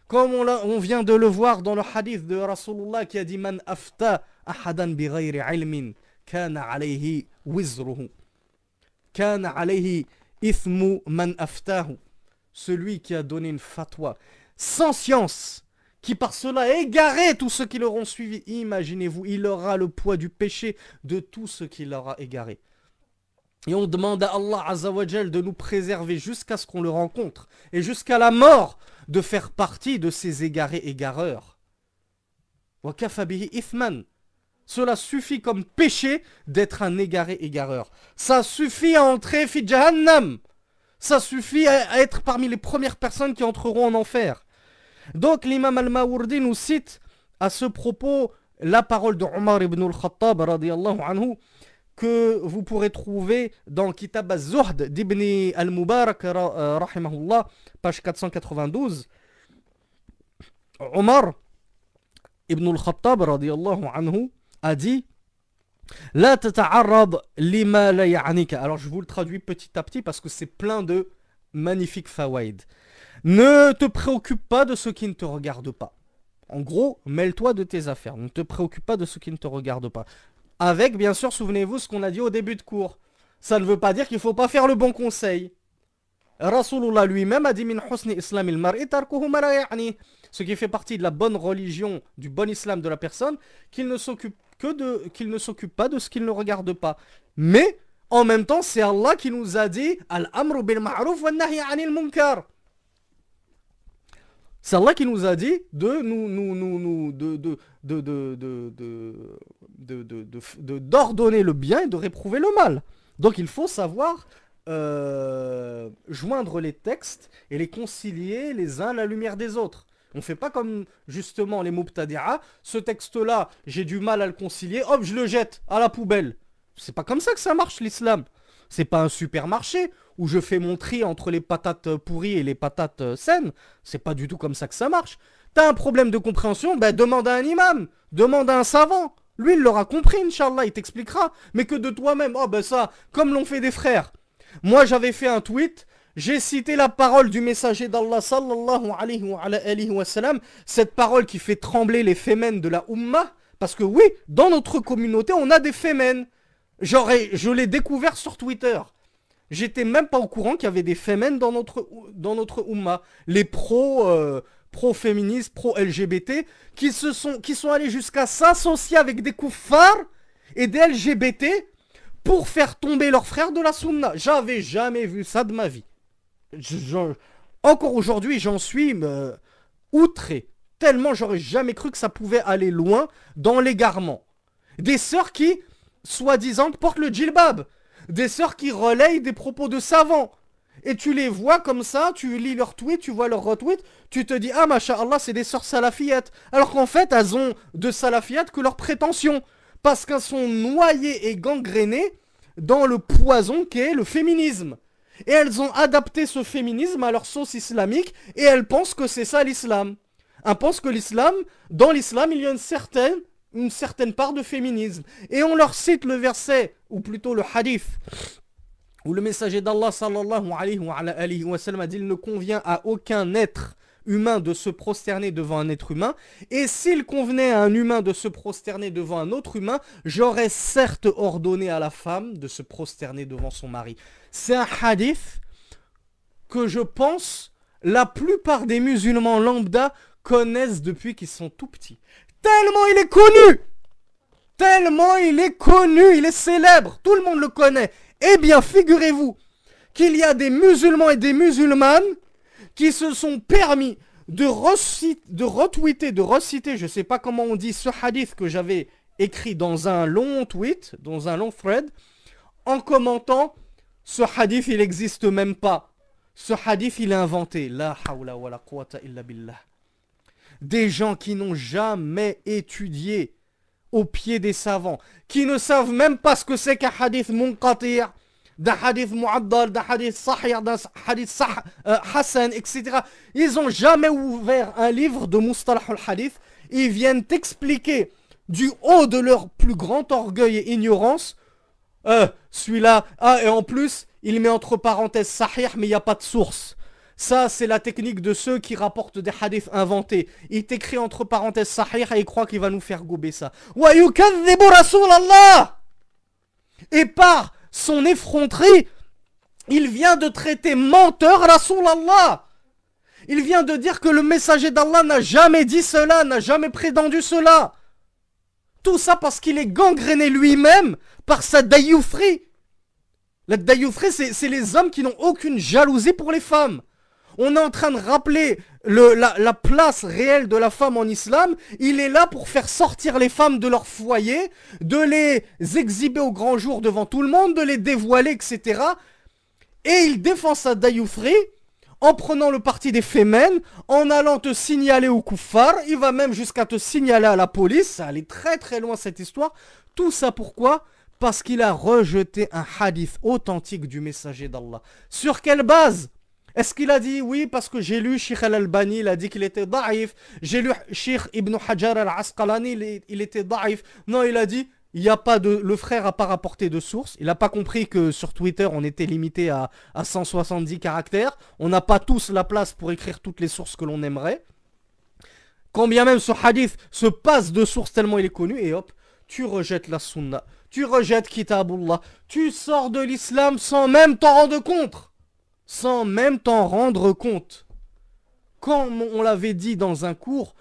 Comme on, vient de le voir dans le hadith de Rasulullah qui a dit Man afta ahadan bi ilmin kana alayhi wizruhu kana alayhi ithmu man aftahu celui qui a donné une fatwa sans science qui par cela a égaré tous ceux qui l'auront suivi. Imaginez-vous, il aura le poids du péché de tous ceux qui l'aura égaré. Et on demande à Allah Azzawajal de nous préserver jusqu'à ce qu'on le rencontre et jusqu'à la mort de faire partie de ces égarés égareurs. ifman. Cela suffit comme péché d'être un égaré égareur. Ça suffit à entrer fi jahannam. Ça suffit à être parmi les premières personnes qui entreront en enfer. Donc l'imam al-Mawardi nous cite à ce propos la parole de Omar ibn al-Khattab anhu que vous pourrez trouver dans Kitab al-Zuhd d'Ibn al-Mubarak euh, rahimahullah page 492 Omar ibn al-Khattab anhu a dit La tata'arrad lima la ya'anika » Alors je vous le traduis petit à petit parce que c'est plein de magnifiques fawaid. Ne te préoccupe pas de ce qui ne te regarde pas. En gros, mêle-toi de tes affaires. Ne te préoccupe pas de ce qui ne te regarde pas. Avec, bien sûr, souvenez-vous ce qu'on a dit au début de cours. Ça ne veut pas dire qu'il ne faut pas faire le bon conseil. Rasulullah lui-même a dit Min islam il Ce qui fait partie de la bonne religion, du bon islam de la personne, qu'il ne s'occupe que de, qu'il ne s'occupe pas de ce qu'il ne regarde pas. Mais, en même temps, c'est Allah qui nous a dit Al-amru bil ma'ruf wa nahi anil munkar. C'est Allah qui nous a dit de nous, nous, d'ordonner le bien et de réprouver le mal. Donc il faut savoir euh, joindre les textes et les concilier les uns à la lumière des autres. On ne fait pas comme justement les Mubtadi'a, ce texte-là, j'ai du mal à le concilier, hop, je le jette à la poubelle. C'est pas comme ça que ça marche l'islam. C'est pas un supermarché où je fais mon tri entre les patates euh, pourries et les patates euh, saines. C'est pas du tout comme ça que ça marche. T'as un problème de compréhension, ben demande à un imam, demande à un savant. Lui, il l'aura compris, Inch'Allah, il t'expliquera. Mais que de toi-même, oh ben ça, comme l'ont fait des frères. Moi, j'avais fait un tweet, j'ai cité la parole du messager d'Allah sallallahu alayhi wa, alayhi wa sallam, cette parole qui fait trembler les fémènes de la Ummah, parce que oui, dans notre communauté, on a des fémènes. J'aurais, je l'ai découvert sur Twitter. J'étais même pas au courant qu'il y avait des femmes dans notre, dans notre Les pros... Euh, pro-féministes, pro-LGBT, qui, se sont, qui sont allés jusqu'à s'associer avec des koufars et des LGBT pour faire tomber leurs frères de la sunna. J'avais jamais vu ça de ma vie. encore aujourd'hui, j'en suis euh, outré. Tellement j'aurais jamais cru que ça pouvait aller loin dans l'égarement. Des sœurs qui, soi-disant, portent le djilbab. Des sœurs qui relayent des propos de savants. Et tu les vois comme ça, tu lis leurs tweets, tu vois leurs retweets, tu te dis « Ah, mach'Allah, c'est des sœurs salafiettes. Alors qu'en fait, elles ont de salafiettes que leurs prétentions. Parce qu'elles sont noyées et gangrénées dans le poison qu'est le féminisme. Et elles ont adapté ce féminisme à leur sauce islamique et elles pensent que c'est ça l'islam. Elles pensent que l'islam, dans l'islam, il y a une certaine une certaine part de féminisme. Et on leur cite le verset, ou plutôt le hadith, où le messager d'Allah sallallahu alayhi wa, sallam a dit « Il ne convient à aucun être humain de se prosterner devant un être humain, et s'il convenait à un humain de se prosterner devant un autre humain, j'aurais certes ordonné à la femme de se prosterner devant son mari. » C'est un hadith que je pense la plupart des musulmans lambda connaissent depuis qu'ils sont tout petits. Tellement il est connu Tellement il est connu, il est célèbre, tout le monde le connaît. Eh bien, figurez-vous qu'il y a des musulmans et des musulmanes qui se sont permis de, de retweeter, de reciter, je ne sais pas comment on dit, ce hadith que j'avais écrit dans un long tweet, dans un long thread, en commentant ce hadith il n'existe même pas. Ce hadith il est inventé. La hawla wa la quwata illa billah. Des gens qui n'ont jamais étudié au pied des savants, qui ne savent même pas ce que c'est qu'un hadith munqati' d'un hadith mu'addal, d'un hadith sahih, d'un hadith sah, euh, hassan, etc. Ils n'ont jamais ouvert un livre de mustalah al-hadith. Ils viennent t'expliquer du haut de leur plus grand orgueil et ignorance, euh, celui-là, ah, et en plus, il met entre parenthèses sahih, mais il n'y a pas de source. Ça, c'est la technique de ceux qui rapportent des hadiths inventés. Il t'écrit entre parenthèses sahih et il croit qu'il va nous faire gober ça. Et par son effronterie, il vient de traiter menteur Rasulallah. Il vient de dire que le messager d'Allah n'a jamais dit cela, n'a jamais prétendu cela. Tout ça parce qu'il est gangréné lui-même par sa dayoufri. La dayoufri, c'est les hommes qui n'ont aucune jalousie pour les femmes on est en train de rappeler la, place réelle de la femme en islam. Il est là pour faire sortir les femmes de leur foyer, de les exhiber au grand jour devant tout le monde, de les dévoiler, etc. Et il défend sa d'Ayoufri en prenant le parti des femmes, en allant te signaler au koufar, il va même jusqu'à te signaler à la police, ça allait très très loin cette histoire. Tout ça pourquoi Parce qu'il a rejeté un hadith authentique du messager d'Allah. Sur quelle base est-ce qu'il a dit oui parce que j'ai lu Sheikh al-Albani, il a dit qu'il était daif. J'ai lu Sheikh ibn Hajar al-Asqalani, il, était daif. Non, il a dit, il n'y a pas de, le frère n'a pas rapporté de source. Il n'a pas compris que sur Twitter, on était limité à, à 170 caractères. On n'a pas tous la place pour écrire toutes les sources que l'on aimerait. Quand bien même ce hadith se passe de source tellement il est connu, et hop, tu rejettes la sunna, tu rejettes Kitabullah, tu sors de l'islam sans même t'en rendre compte sans même t'en rendre compte. Comme on l'avait dit dans un cours,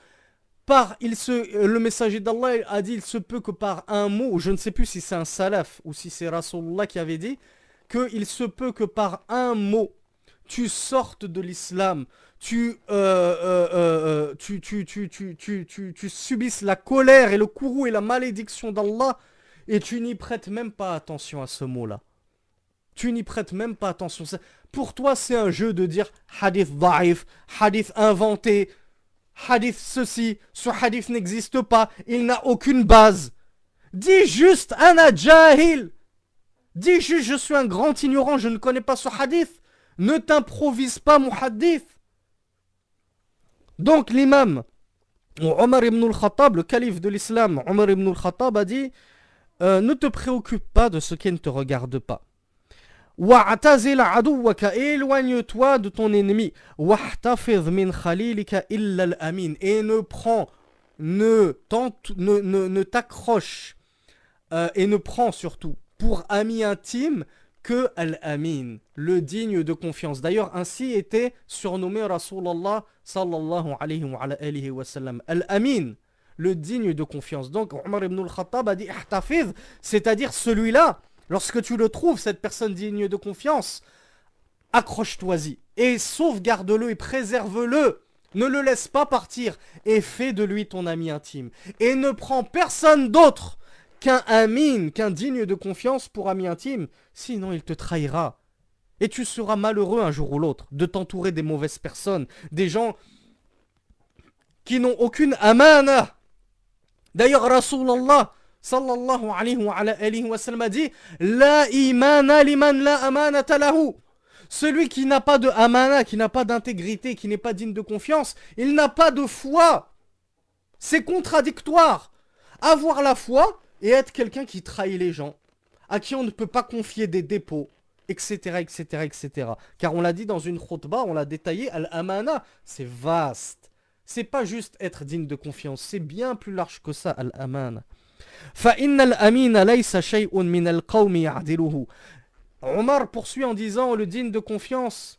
par il se, euh, le messager d'Allah a dit il se peut que par un mot, je ne sais plus si c'est un salaf ou si c'est Rasulullah qui avait dit, qu'il se peut que par un mot, tu sortes de l'islam, euh, euh, tu, tu, tu, tu, subisses la colère et le courroux et la malédiction d'Allah, et tu n'y prêtes même pas attention à ce mot-là. Tu n'y prêtes même pas attention. Pour toi, c'est un jeu de dire hadith da'if, hadith inventé, hadith ceci, ce hadith n'existe pas, il n'a aucune base. Dis juste un adjahil. Dis juste je suis un grand ignorant, je ne connais pas ce hadith. Ne t'improvise pas mon hadith. Donc l'imam Omar ibn al-Khattab, le calife de l'islam, Omar ibn al-Khattab a dit euh, Ne te préoccupe pas de ce qui ne te regarde pas éloigne-toi de ton ennemi. Et ne prends, ne tente, ne, ne, t'accroche euh, et ne prends surtout pour ami intime que Al-Amin, le digne de confiance. D'ailleurs, ainsi était surnommé Rasulallah sallallahu alayhi wa, alayhi wa sallam. Al-Amin, le digne de confiance. Donc, Omar ibn al-Khattab a dit c'est-à-dire celui-là Lorsque tu le trouves, cette personne digne de confiance, accroche-toi-y et sauvegarde-le et préserve-le. Ne le laisse pas partir et fais de lui ton ami intime. Et ne prends personne d'autre qu'un amine, qu'un digne de confiance pour ami intime, sinon il te trahira. Et tu seras malheureux un jour ou l'autre de t'entourer des mauvaises personnes, des gens qui n'ont aucune amana. D'ailleurs, Rasulallah, sallallahu alayhi wa, sallam dit La la Celui qui n'a pas de amana, qui n'a pas d'intégrité, qui n'est pas digne de confiance, il n'a pas de foi. C'est contradictoire. Avoir la foi et être quelqu'un qui trahit les gens, à qui on ne peut pas confier des dépôts, etc. etc. etc. Car on l'a dit dans une khutbah, on l'a détaillé, al-amana, c'est vaste. C'est pas juste être digne de confiance, c'est bien plus large que ça, al-amana. Omar poursuit en disant, le digne de confiance,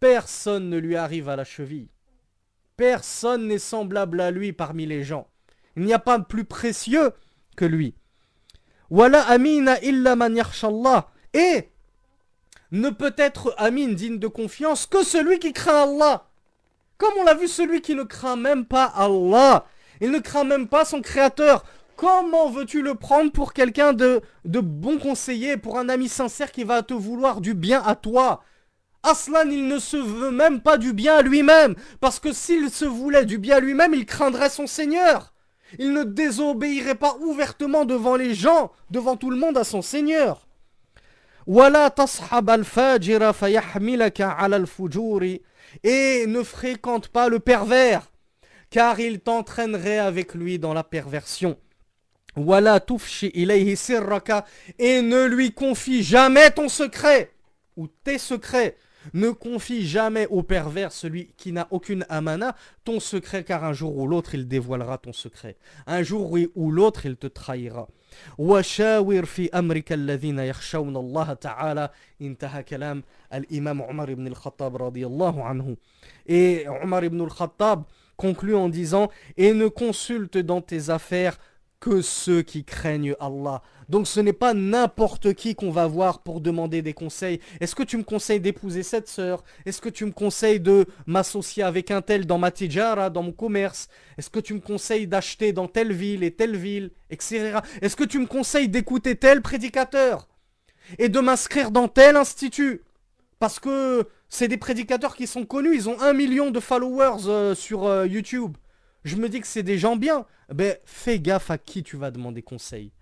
personne ne lui arrive à la cheville. Personne n'est semblable à lui parmi les gens. Il n'y a pas plus précieux que lui. Wala amina illa man Et ne peut être amin digne de confiance que celui qui craint Allah. Comme on l'a vu, celui qui ne craint même pas Allah, il ne craint même pas son créateur. Comment veux-tu le prendre pour quelqu'un de, de bon conseiller, pour un ami sincère qui va te vouloir du bien à toi Aslan, il ne se veut même pas du bien à lui-même, parce que s'il se voulait du bien à lui-même, il craindrait son Seigneur. Il ne désobéirait pas ouvertement devant les gens, devant tout le monde à son Seigneur. Et ne fréquente pas le pervers, car il t'entraînerait avec lui dans la perversion. Wala tufshi ilayhi sirraka et ne lui confie jamais ton secret ou tes secrets. Ne confie jamais au pervers, celui qui n'a aucune amana, ton secret, car un jour ou l'autre, il dévoilera ton secret. Un jour oui, ou l'autre, il te trahira. Et ibn al-Khattab et Khattab conclut en disant et ne consulte dans tes affaires que ceux qui craignent Allah. Donc ce n'est pas n'importe qui qu'on va voir pour demander des conseils. Est-ce que tu me conseilles d'épouser cette sœur Est-ce que tu me conseilles de m'associer avec un tel dans ma tijara, dans mon commerce Est-ce que tu me conseilles d'acheter dans telle ville et telle ville, etc. Est-ce que tu me conseilles d'écouter tel prédicateur Et de m'inscrire dans tel institut Parce que c'est des prédicateurs qui sont connus, ils ont un million de followers euh, sur euh, YouTube. Je me dis que c'est des gens bien. Ben fais gaffe à qui tu vas demander conseil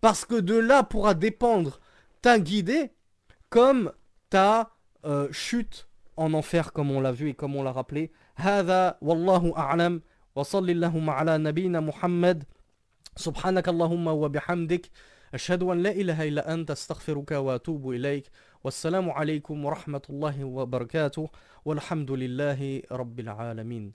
parce que de là pourra dépendre t'a guider comme ta euh, chute en enfer comme on l'a vu et comme on l'a rappelé hadha wallahu aalam wa sallallahu ma ala nabiyina mohammed subhanak allahumma wa bihamdik ashhadu an la ilaha illa anta astaghfiruka wa atubu ilayk wa assalamu alaykum wa rahmatullahi wa barakatuh walhamdulillahi rabbil alamin